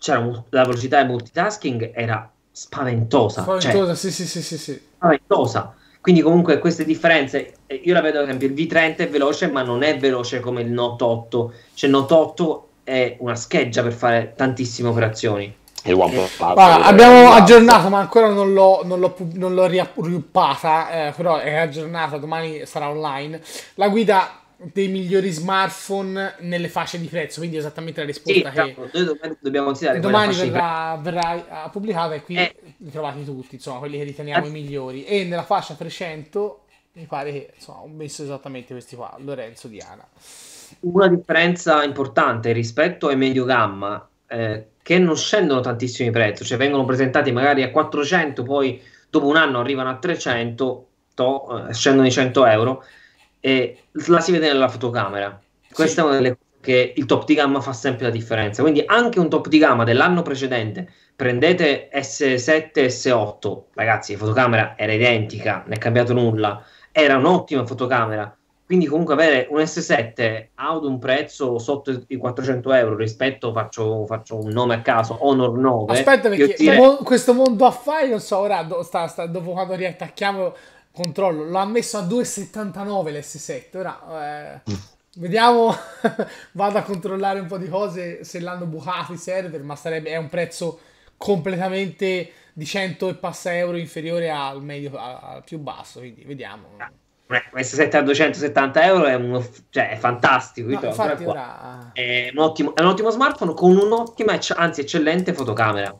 c'era la velocità di multitasking era spaventosa. Cioè spaventosa, cioè, sì, sì, sì, sì, Spaventosa. Quindi comunque queste differenze, eh, io la vedo ad esempio, il V30 è veloce ma non è veloce come il Note 8, cioè il Note 8 è una scheggia per fare tantissime operazioni. E OnePlus eh, Guarda, abbiamo aggiornato, ma ancora non l'ho, non l'ho, non l'ho riappata, eh, però è aggiornata, domani sarà online. La guida dei migliori smartphone nelle fasce di prezzo, quindi esattamente la risposta sì, che esatto. noi domani dobbiamo considerare. Domani verrà, verrà, eh, pubblicata e qui eh. li trovate tutti, insomma, quelli che riteniamo eh. i migliori. E nella fascia 300 mi pare che insomma, ho messo esattamente questi qua, Lorenzo Diana. Una differenza importante rispetto ai medio gamma, eh, che non scendono tantissimo i prezzi, cioè vengono presentati magari a 400, poi dopo un anno arrivano a 300, to, eh, scendono i 100 euro e la si vede nella fotocamera. Questa sì. è una delle cose che il top di gamma fa sempre la differenza. Quindi anche un top di gamma dell'anno precedente, prendete S7 S8, ragazzi, la fotocamera era identica, non è cambiato nulla, era un'ottima fotocamera. Quindi comunque avere un S7 ad un prezzo sotto i 400 euro rispetto, faccio, faccio un nome a caso, Honor 9. Aspetta perché dire... questo mondo affari, non so, ora sta, sta, dopo quando riattacchiamo Controllo, l'ha messo a 2,79 l'S7. Ora eh, vediamo, vado a controllare un po' di cose se l'hanno bucato i server, ma sarebbe, è un prezzo completamente di 100 e passa euro inferiore al, medio, al più basso, quindi vediamo. Ah, S7 a 270 euro è, uno, cioè, è fantastico. No, infatti, ora... è, un ottimo, è un ottimo smartphone con un'ottima, anzi eccellente fotocamera.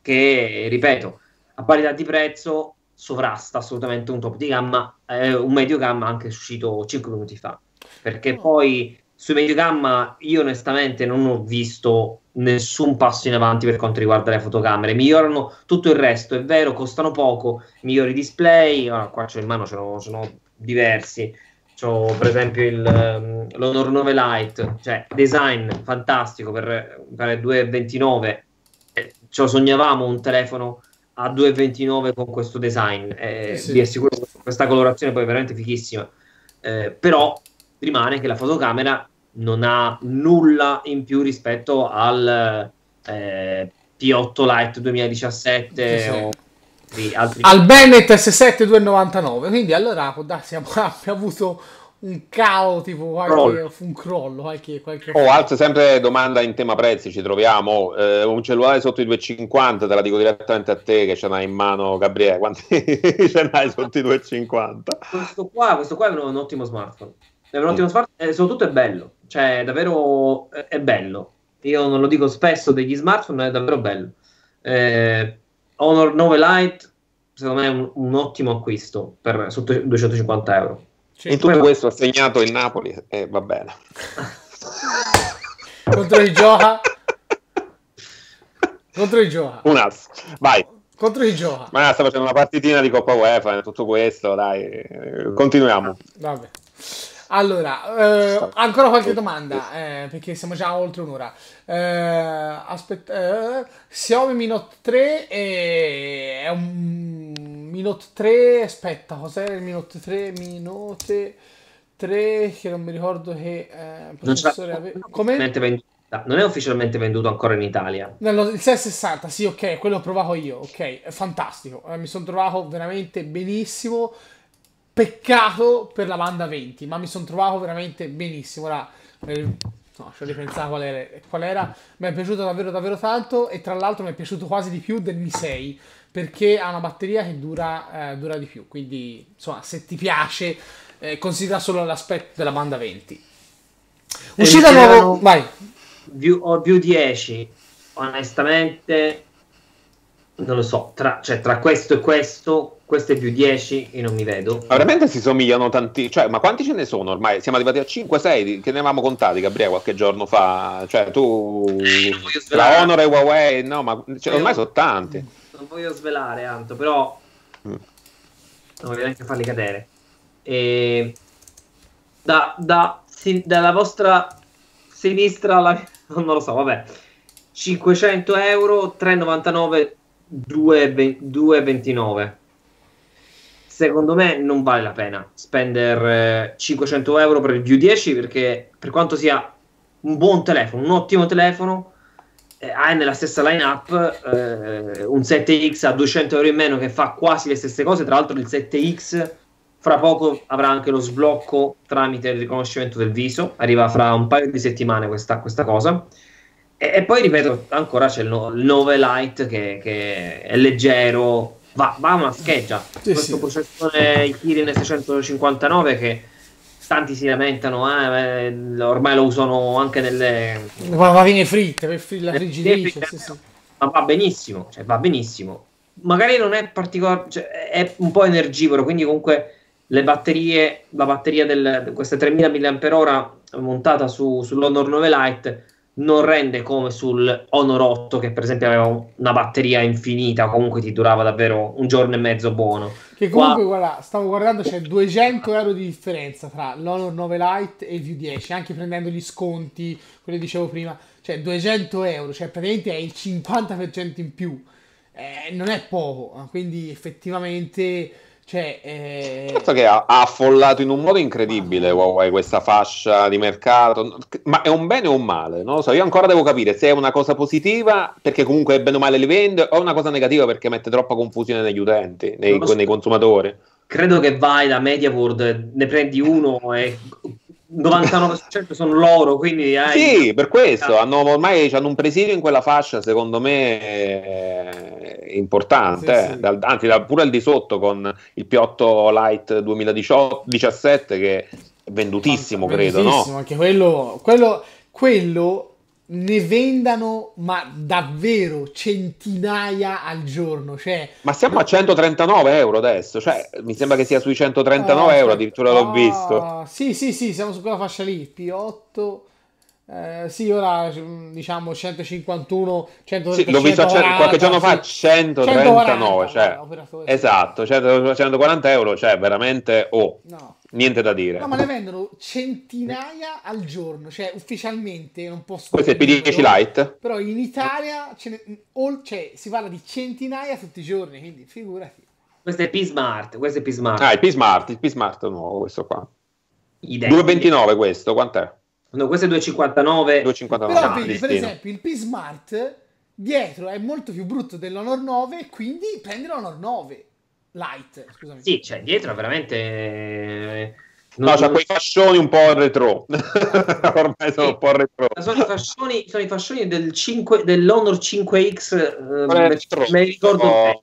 Che ripeto, a parità di prezzo sovrasta assolutamente un top di gamma, eh, un medio gamma anche uscito 5 minuti fa. Perché oh. poi sui medio gamma io onestamente non ho visto nessun passo in avanti per quanto riguarda le fotocamere. Migliorano tutto il resto, è vero, costano poco, migliori display. Allora, qua c'ho in mano, ce sono diversi. C'ho per esempio il, um, l'Honor 9 Lite, cioè design fantastico per, per 2,29. Ciò sognavamo un telefono a 2,29 con questo design. Eh, eh, sì. Vi assicuro che questa colorazione poi è veramente fichissima. Eh, però rimane che la fotocamera non ha nulla in più rispetto al eh, P8 Lite 2017 sì, sì. o altri. Al Bennett S7 299. Quindi allora può abbiamo avuto un calo, tipo qualche, un crollo. Qualche, qualche oh, alza sempre domanda in tema prezzi, ci troviamo. Oh, eh, un cellulare sotto i 2,50, te la dico direttamente a te che ce l'hai in mano, Gabriele, quanti ce n'hai sotto i 2,50? Questo qua, questo qua è un, un ottimo smartphone. È un mm. ottimo mm. smartphone, eh, soprattutto è bello, cioè davvero è bello. Io non lo dico spesso degli smartphone, è davvero bello. Eh, Honor 9 Lite, secondo me è un, un ottimo acquisto per sotto 250 euro. Cioè, in tutto però... questo ha segnato il Napoli e eh, va bene. Contro il Gioca. Contro il Gioca. Un altro. Vai. Contro il Gioca. Ma sta facendo una partitina di Coppa UEFA, tutto questo, dai. Continuiamo. Vabbè. Allora, eh, ancora qualche oh, domanda, oh. eh, perché siamo già oltre un'ora. Eh, aspetta, eh, Xiaomi Mi Note 3 è, è un Mi Note 3, aspetta, cos'era il Mi Note 3? Mi Note 3, che non mi ricordo che eh, processore aveva. Come? non è ufficialmente venduto ancora in Italia. Nello, il 660, sì, ok, quello ho provato io, ok, fantastico. Eh, mi sono trovato veramente benissimo. Peccato per la banda 20, ma mi sono trovato veramente benissimo. Ora, eh, no, ci ho ripensato qual era, qual era. Mi è piaciuto davvero, davvero tanto. E tra l'altro, mi è piaciuto quasi di più del Mi 6 perché ha una batteria che dura, eh, dura di più. Quindi, insomma, se ti piace, eh, considera solo l'aspetto della banda 20. Uscita nuovo, vai. View, o View 10, onestamente non lo so, tra, cioè, tra questo e questo, questo è più 10, e non mi vedo. Ma veramente si somigliano tanti, cioè, ma quanti ce ne sono ormai? Siamo arrivati a 5, 6, che ne avevamo contati, Gabriele, qualche giorno fa. Cioè, tu, eh, Honor e Huawei, no, ma cioè, ormai sono tanti. Non voglio svelare, Anto, però mm. non voglio neanche farli cadere. E, da, da, si, dalla vostra sinistra alla... non lo so, vabbè. 500 euro, 3,99 euro. 2,29. Secondo me non vale la pena spendere eh, 500 euro per il View 10 perché per quanto sia un buon telefono, un ottimo telefono, eh, hai nella stessa lineup eh, un 7X a 200 euro in meno che fa quasi le stesse cose. Tra l'altro, il 7X fra poco avrà anche lo sblocco tramite il riconoscimento del viso. Arriva fra un paio di settimane questa, questa cosa. E, e poi ripeto, ancora c'è il, no, 9 Lite che, che, è leggero, va, va una scheggia. Sì, Questo sì. processore il Kirin 659 che tanti si lamentano, eh, ormai lo usano anche nelle... Quando viene fritta, per fri- la friggitrice. Sì, sì. Ma va benissimo, cioè, va benissimo. Magari non è particolare, cioè, è un po' energivoro, quindi comunque le batterie, la batteria di queste 3000 mAh montata su, sull'Honor 9 Lite non rende come sul Honor 8 che per esempio aveva una batteria infinita, comunque ti durava davvero un giorno e mezzo buono. Che comunque Qua... guarda, stavo guardando c'è 200 euro di differenza tra l'Honor 9 Lite e il V10, anche prendendo gli sconti, quello che dicevo prima, cioè 200 euro, cioè praticamente è il 50% in più. Eh, non è poco, quindi effettivamente cioè, eh... Certo che ha, ha, affollato in un modo incredibile Huawei questa fascia di mercato, ma è un bene o un male? Non lo so, io ancora devo capire se è una cosa positiva perché comunque bene o male li vende o è una cosa negativa perché mette troppa confusione negli utenti, nei, so. nei consumatori. Credo che vai da MediaWorld, ne prendi uno e 99% sono loro, quindi hai... Sì, per questo, hanno, ormai hanno un presidio in quella fascia, secondo me, eh, importante, sì, eh. sì. Dal, anzi da, pure al di sotto con il Piotto Light 2017 che è vendutissimo, credo, no? Anche quello, quello, quello ne vendano ma davvero centinaia al giorno cioè, ma siamo a 139 euro adesso cioè mi sembra che sia sui 139 ah, euro addirittura ah, l'ho visto sì sì sì siamo su quella fascia lì P8 eh, sì, ora diciamo 151, 130, sì, l'ho visto 140, qualche giorno fa 139, 140, cioè, esatto, 100, 140 euro, cioè veramente oh. No niente da dire. No, ma ne vendono centinaia al giorno, cioè ufficialmente non posso... Questo è il P10 Lite. Però in Italia ce ne, all, cioè, si parla di centinaia tutti i giorni, quindi figurati. Questo è P-Smart, questo è P-Smart. Ah, è P-Smart, il P-Smart nuovo questo qua. Identico. 2,29 questo, quant'è? No, questo è 2,59. 2,59. Però ah, per esempio, il P-Smart dietro è molto più brutto dell'Honor 9, quindi prendi l'Honor 9 light, scusami. Sì, cioè dietro veramente... Eh, non... No, c'ha quei fascioni un po' retro. Ormai sono sì. un po' retro. Sono i fascioni, sono i fascioni del 5, dell'Honor 5X. Eh, me li ricordo oh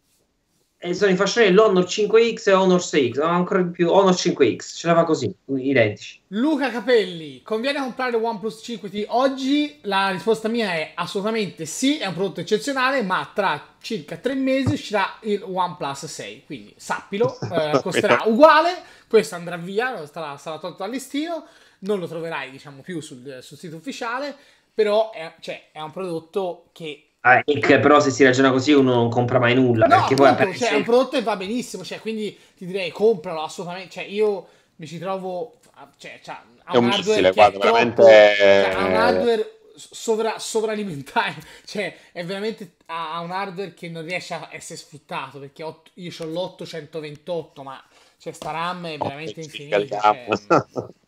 e sono i fascioni l'Honor 5X e Honor 6X, no, ancora di più Honor 5X, ce l'aveva così, identici. Luca Capelli, conviene comprare OnePlus 5T oggi? La risposta mia è assolutamente sì, è un prodotto eccezionale, ma tra circa tre mesi uscirà il OnePlus 6, quindi sappilo, eh, costerà uguale, questo andrà via, sarà, sarà tolto dal listino, non lo troverai diciamo più sul, sul sito ufficiale, però è, cioè, è un prodotto che Ah, Nick, però se si ragiona così uno non compra mai nulla. No, perché appunto, poi cioè, è un prodotto che va benissimo, cioè, quindi ti direi compralo assolutamente. Cioè, io mi ci trovo... Cioè, cioè, è un, missile, guarda, veramente... Top, cioè, un hardware cioè, sovra, sovralimentare, cioè è veramente ha, un hardware che non riesce a essere sfruttato perché ho, io ho l'828 ma cioè sta RAM è oh, veramente oh, infinita.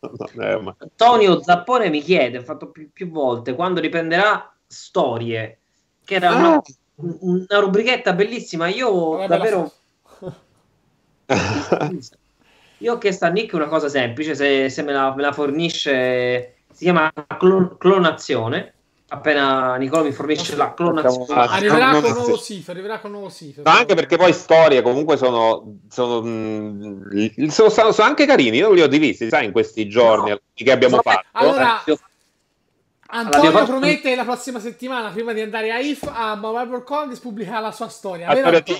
Cioè... Antonio Zappone mi chiede, fatto più, più volte, quando riprenderà storie che era una, ah. una rubrichetta bellissima. Io davvero... Io ho chiesto a Nick una cosa semplice, se, se me, la, me, la, fornisce, si chiama clon- clonazione. Appena Nicola mi fornisce la clonazione, arriverà con un nuovo SIF. Arriverà con un nuovo SIF. Ma anche perché poi storie comunque sono, sono, sono, mm, sono, sono anche carini. Io li ho divisi, sai, in questi giorni no. che abbiamo Vabbè, fatto. Allora, Antonio allora, promette fatto... la prossima settimana, prima di andare a IF, a Marble Congress pubblicherà la sua storia. Allora, ti...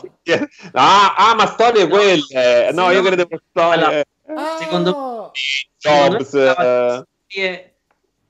ah, ah, ma storie no, quelle! No, io credevo storie... Allora, ah, secondo me, Jobs... Secondo me eh.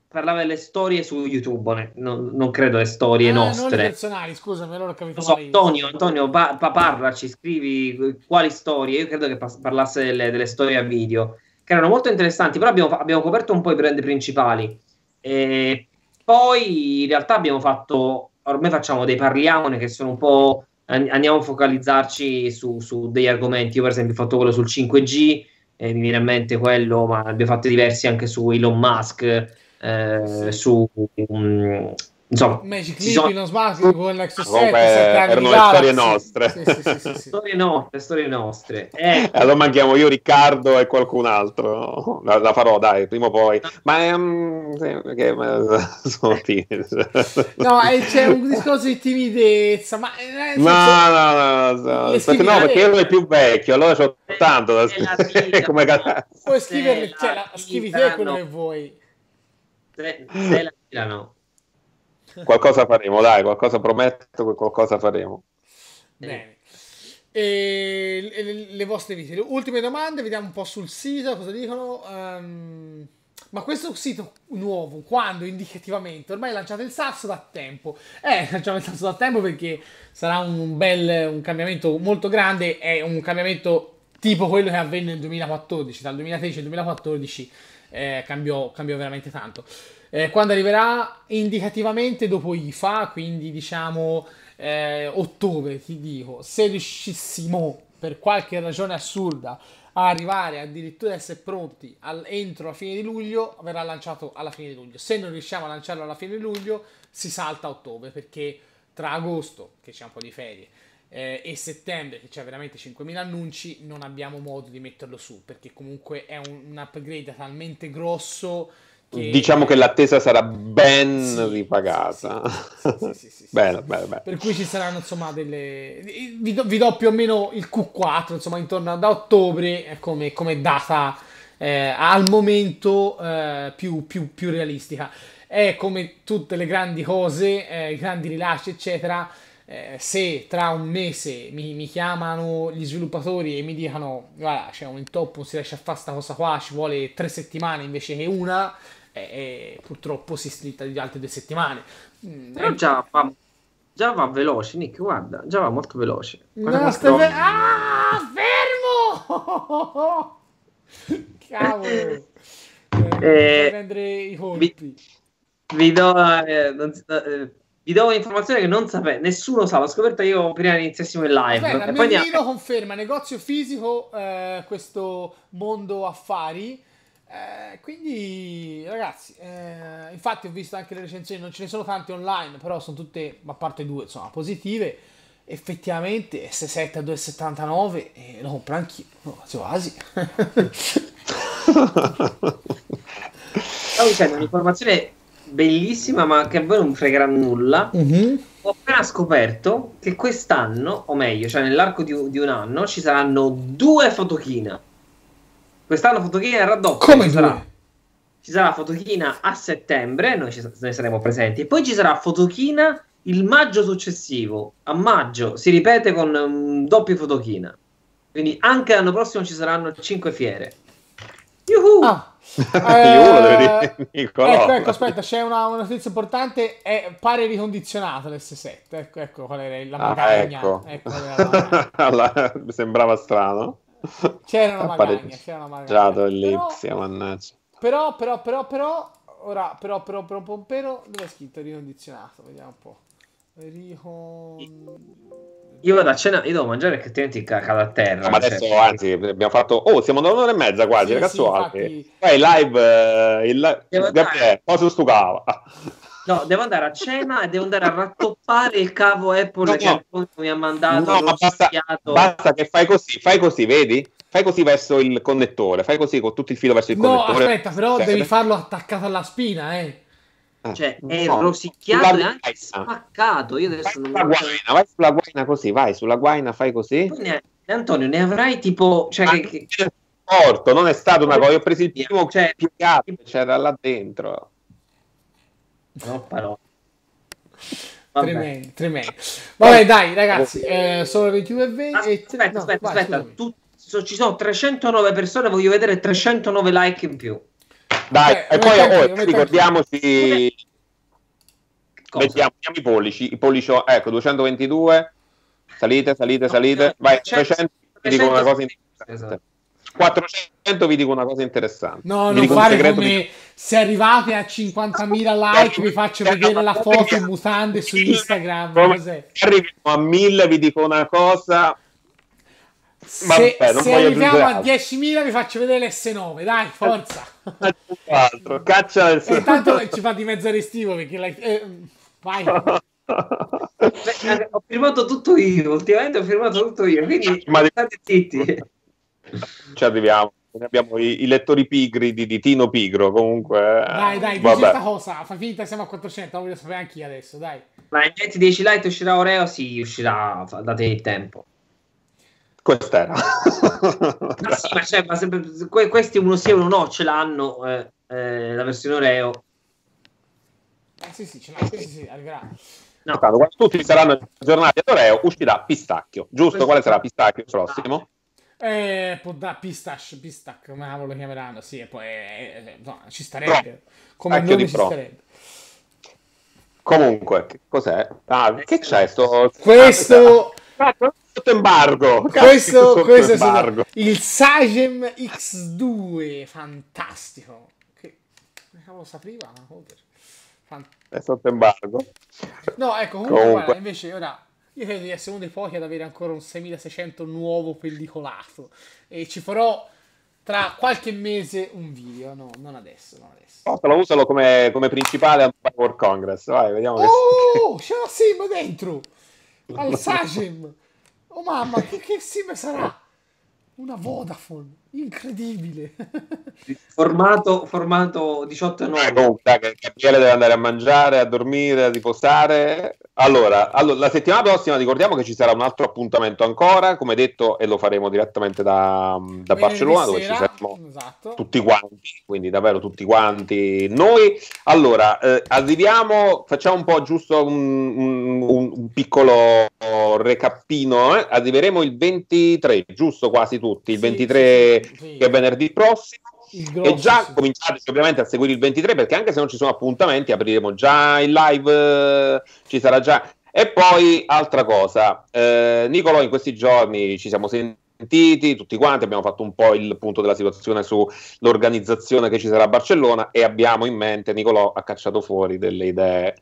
parlava delle storie su YouTube, non, non credo le storie ah, nostre. Non personali, scusami, allora ho capito. So, Antonio, Antonio pa- pa- parlaci, scrivi quali storie. Io credo che parlasse delle, delle, storie a video, che erano molto interessanti, però abbiamo, abbiamo coperto un po' i brand principali. E poi in realtà abbiamo fatto, ormai facciamo dei parliamone che sono un po', andiamo a focalizzarci su, su degli argomenti. Io per esempio ho fatto quello sul 5G, eh, mi viene in mente quello, ma ne abbiamo fatto diversi anche su Elon Musk, eh, su um, insomma, Magic Leap, sono... con l'Exo 7 erano le storie nostre. Sì, sì, sì, storie nostre, storie nostre. Eh. Allora manchiamo io, Riccardo e qualcun altro. La, la farò, dai, prima o poi. Ma, um, perché, ma sono timido. no, eh, c'è un discorso di timidezza. Ma, eh, no, no, no, no, perché, no, perché io ero il più vecchio, allora ho tanto da scrivere. Come cazzo. Puoi scrivere, cioè, scrivi te quello che vuoi. Se la tirano qualcosa faremo, dai, qualcosa prometto che qualcosa faremo. Bene. E le, le vostre vite. Le ultime domande, vediamo un po' sul sito cosa dicono. Um... Ma questo sito nuovo, quando indicativamente? Ormai lanciate il sasso da tempo. Eh, lanciamo il sasso da tempo perché sarà un bel un cambiamento molto grande. È un cambiamento tipo quello che avvenne nel 2014. Dal 2013 al 2014 eh, cambiò, cambiò veramente tanto eh, quando arriverà indicativamente dopo IFA, quindi diciamo eh, ottobre, ti dico, se riuscissimo per qualche ragione assurda a arrivare addirittura a essere pronti al, entro la fine di luglio, verrà lanciato alla fine di luglio. Se non riusciamo a lanciarlo alla fine di luglio, si salta a ottobre perché tra agosto, che c'è un po' di ferie, eh, e settembre, che c'è veramente 5.000 annunci, non abbiamo modo di metterlo su perché comunque è un, un upgrade talmente grosso che... Diciamo che l'attesa sarà ben sì, ripagata. bene, bene, bene. Per cui ci saranno insomma delle... Vi do, vi do, più o meno il Q4, insomma intorno ad ottobre come, come data eh, al momento eh, più, più, più, realistica. È come tutte le grandi cose, eh, i grandi rilasci eccetera, eh, se tra un mese mi, mi, chiamano gli sviluppatori e mi dicono guarda c'è un intoppo, non si riesce a fare questa cosa qua, ci vuole tre settimane invece che una e, purtroppo si slitta di altre due settimane. Mm, Però e... già, va, già va veloce, Nick, guarda, già va molto veloce. Guarda no, molto... Ve- ah, fermo! Cavolo! Eh, eh prendere i Vi, vi do... Eh, non, eh, vi do un'informazione che non sapevo, nessuno sa, l'ho scoperta io prima di iniziassimo il live. Aspetta, e poi ne... conferma, negozio fisico, eh, questo mondo affari, eh, quindi ragazzi, eh, infatti ho visto anche le recensioni, non ce ne sono tante online, però sono tutte, a parte due, insomma, positive. Effettivamente S7 a 2,79 eh, lo compro anch'io, no, quasi quasi. Stavo dicendo un'informazione bellissima, ma che a voi non fregherà nulla. Mm-hmm. Ho appena scoperto che quest'anno, o meglio, cioè nell'arco di, di un anno, ci saranno due fotochina. Quest'anno fotochina è raddoppio. Come sarà? Ci sarà fotochina a settembre, noi, ci, noi saremo presenti, e poi ci sarà fotochina il maggio successivo. A maggio si ripete con um, doppio fotochina. Quindi anche l'anno prossimo ci saranno 5 fiere. Yuhu! Ah. eh, ecco, ecco, aspetta, c'è una, una notizia importante. È, pare ricondizionato l'S7. Ecco, ecco qual era la ah, magagna. Ecco. Ecco, la... sembrava strano. C'era una magagna, c'era una magagna. Però, mannaggia. Però, però, però, però, ora, però, però, però, però, però, dove è scritto ricondizionato? Vediamo un po'. Ricon... Io vado a cena, io devo mangiare che altrimenti cacca da terra. No, ma cioè. adesso, cioè... anzi, abbiamo fatto... Oh, siamo da un'ora e mezza quasi, sì, ragazzi. Sì, infatti... Eh. Poi live... Eh, il live... Gabriele, cosa stucava? No, devo andare a cena e devo andare a rattoppare il cavo Apple no, no. che mi ha mandato. No, basta, basta, che fai così, fai così, vedi? Fai così verso il connettore, fai così con tutto il filo verso il no, connettore. No, aspetta, però Serve. Cioè, devi eh. farlo attaccato alla spina, eh. Ah, cioè, è no, rosicchiato e anche spaccato. Io adesso vai non mi guaina, Vai sulla guaina così, vai sulla guaina, fai così. Ne, Antonio, ne avrai tipo... Cioè, che, che... Porto, non è stato una cosa. Io ho preso il primo cioè, piegato, c'era là dentro No, però. Tre Tremendo, Vabbè, dai, ragazzi, eh, sono le 21.20. Aspetta, e... aspetta, no, aspetta. aspetta. Tu, so, ci sono 309 persone, voglio vedere 309 like in più. Dai, okay, e poi oh, ricordiamoci... Mettiamo, Vediamo, i pollici, i pollici, ecco, 222, salite, salite, salite, no, cioè, vai, 300, cioè, 300 dico una cosa interessante. Esatto. 400 vi dico una cosa interessante. No, vi non fare come vi... se arrivate a 50.000 like vi faccio eh, vedere la eh, foto in eh, mutande su Instagram. Se arriviamo a 1000 vi dico una cosa. Ma se, vabbè, se arriviamo a 10.000 vi faccio vedere l'S9, dai, forza. Altro. Caccia l'S9. Intanto ci fa di mezzo restivo perché la... eh, vai. Beh, ho firmato tutto io, ultimamente ho firmato tutto io, quindi ma state zitti. Ci arriviamo. Abbiamo i, i lettori pigri di, di, Tino Pigro. Comunque, eh, dai, dai, dici questa cosa. Fa finta, siamo a 400. Lo voglio sapere anch'io adesso. Dai, ma in Net 10 Lite uscirà Oreo? Sì, uscirà. Date il tempo. Questa era. ma ah, sì, ma, cioè, ma sempre, que- questi uno sì e uno no ce l'hanno. Eh, eh, la versione Oreo. Eh, sì, sì, ce l'hanno. Sì, sì, arriverà. No. Quando tutti saranno aggiornati ad Oreo, uscirà pistacchio. Giusto? Questo Quale sarà pistacchio prossimo? Eh, può da pistache, pistac, come cavolo lo chiameranno? Sì, e poi eh, eh, eh no, ci starebbe. Come Anche nome ci pro. starebbe. Comunque, che cos'è? Ah, che c'è sto... Questo... Ah, sotto embargo. Questo, questo embargo. è il Sagem X2, fantastico. Che cavolo sapriva? È sotto embargo. No, ecco, comunque, comunque. Guarda, invece ora io credo di essere uno dei pochi ad avere ancora un 6600 nuovo pellicolato. E ci farò tra qualche mese un video. No, non adesso. Non adesso. Usalo, usalo come, come principale al Power Congress. Vai, vediamo. Oh, che... c'è la Sim dentro! Al Sagem! Oh mamma, che, che Sim sarà? Una Vodafone incredibile. Formato, formato 18 9. Ah, no, Gabriele deve andare a mangiare, a dormire, a riposare. Allora, allora, la settimana prossima ricordiamo che ci sarà un altro appuntamento ancora, come detto, e lo faremo direttamente da, da Barcellona, dove ci saremo esatto. tutti quanti, quindi davvero tutti quanti noi. Allora, eh, arriviamo, facciamo un po' giusto un, un, un piccolo recappino, eh? arriveremo il 23, giusto quasi tutti, il sì, 23 sì. che è venerdì prossimo. e già sì. cominciate ovviamente a seguire il 23 perché anche se non ci sono appuntamenti apriremo già il live, eh, ci sarà già. E poi altra cosa, eh, Nicolò in questi giorni ci siamo sentiti sentiti tutti quanti, abbiamo fatto un po' il punto della situazione sull'organizzazione che ci sarà a Barcellona e abbiamo in mente, Nicolò ha cacciato fuori delle idee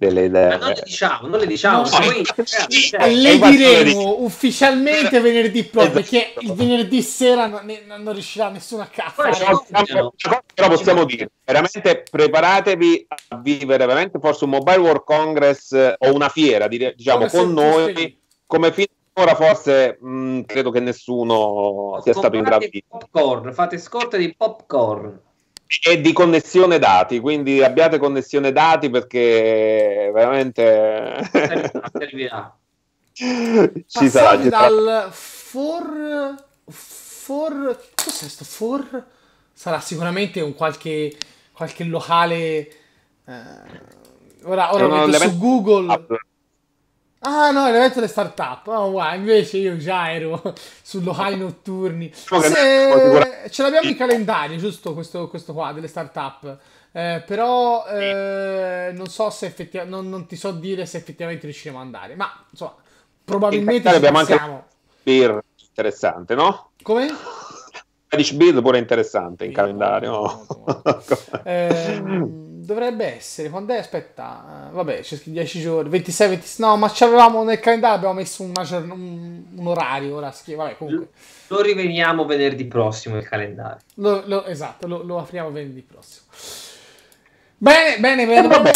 delle idee. non le diciamo, non le diciamo. No, poi, sì, eh, le diremo ufficialmente venerdì pro, esatto. perché il venerdì sera non, non riuscirà nessuno a cazzo. Però, però possiamo dire, veramente preparatevi a vivere veramente forse un Mobile World Congress eh, o una fiera, dire, diciamo, Come con noi, felice. come fino Ora forse mh, mm, credo che nessuno sia stato in grado di... Popcorn, fate scorte di popcorn e di connessione dati, quindi abbiate connessione dati perché veramente ci Passati sarà. dal for for cos'è sto for? Sarà sicuramente un qualche qualche locale eh, ora ora su Google Ah no, l'evento le start-up. Oh, wow. Invece io già ero su locali notturni. Diciamo se... Ce l'abbiamo in calendario, giusto? Questo, questo qua, delle start-up. Eh, però eh, non so se effettivamente... Non, non, ti so dire se effettivamente riusciremo ad andare. Ma, insomma, probabilmente ci abbiamo anche Beer interessante, no? Come? Irish Beer pure interessante in sì, calendario. No, molto, molto. eh, dovrebbe essere quando è aspetta eh, vabbè c'è 10 giorni 26 26 no ma ci avevamo nel calendario abbiamo messo una, un, un, orario ora schiva vabbè comunque lo riveniamo venerdì prossimo il calendario lo, lo, esatto lo, lo, apriamo venerdì prossimo bene bene bene eh, vabbè.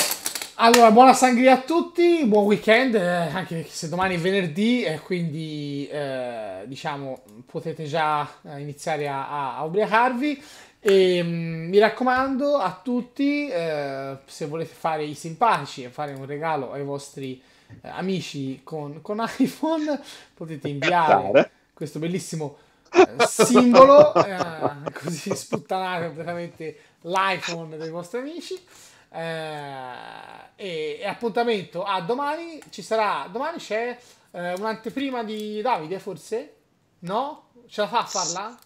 allora buona sangria a tutti buon weekend eh, anche se domani è venerdì e eh, quindi eh, diciamo potete già eh, iniziare a, a, a ubriacarvi e um, mi raccomando a tutti, eh, se volete fare i simpatici e fare un regalo ai vostri eh, amici con, con, iPhone, potete inviare questo bellissimo eh, simbolo, eh, così sputtanare completamente l'iPhone dei vostri amici. Eh, e, e, appuntamento a domani, ci sarà, domani c'è eh, un'anteprima di Davide forse? No? Ce la fa a farla?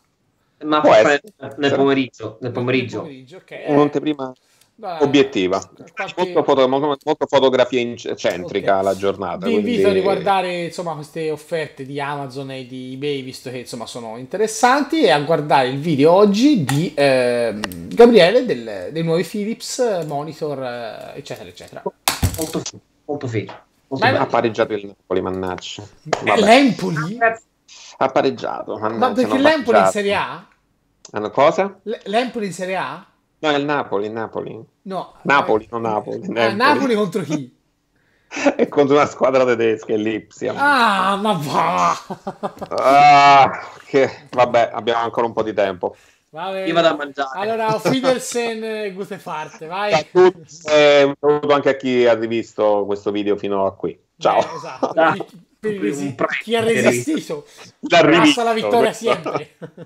Ma può fare nel pomeriggio, nel pomeriggio. pomeriggio okay. Un'anteprima Beh, obiettiva. Qualche... Molto, foto, molto, molto, fotografia centrica okay. la giornata. Vi quindi... invito a riguardare insomma, queste offerte di Amazon e di eBay, visto che insomma, sono interessanti, e a guardare il video oggi di eh, Gabriele del, dei nuovi Philips, monitor, eh, eccetera, eccetera. Molto, molto figo. Ha pareggiato il Napoli, mannaggia. Eh, L'Empoli? grazie. Ha pareggiato. Ma perché l'Empoli in Serie A? Hanno cosa? L'Empoli in Serie A? No, è il Napoli, il Napoli. No. Napoli, eh, non Napoli. Eh, Napoli contro chi? e contro una squadra tedesca, Lipsia. Ah, ma va! ah, che, vabbè, abbiamo ancora un po' di tempo. Vabbè. Io vado a mangiare. Allora, Fidelsen e eh, Gutefarte, vai. Ciao a tutti, e eh, un saluto anche a chi ha rivisto questo video fino a qui. Ciao. Beh, esatto. Ciao. Resi- chi ha resistito passa la vittoria sempre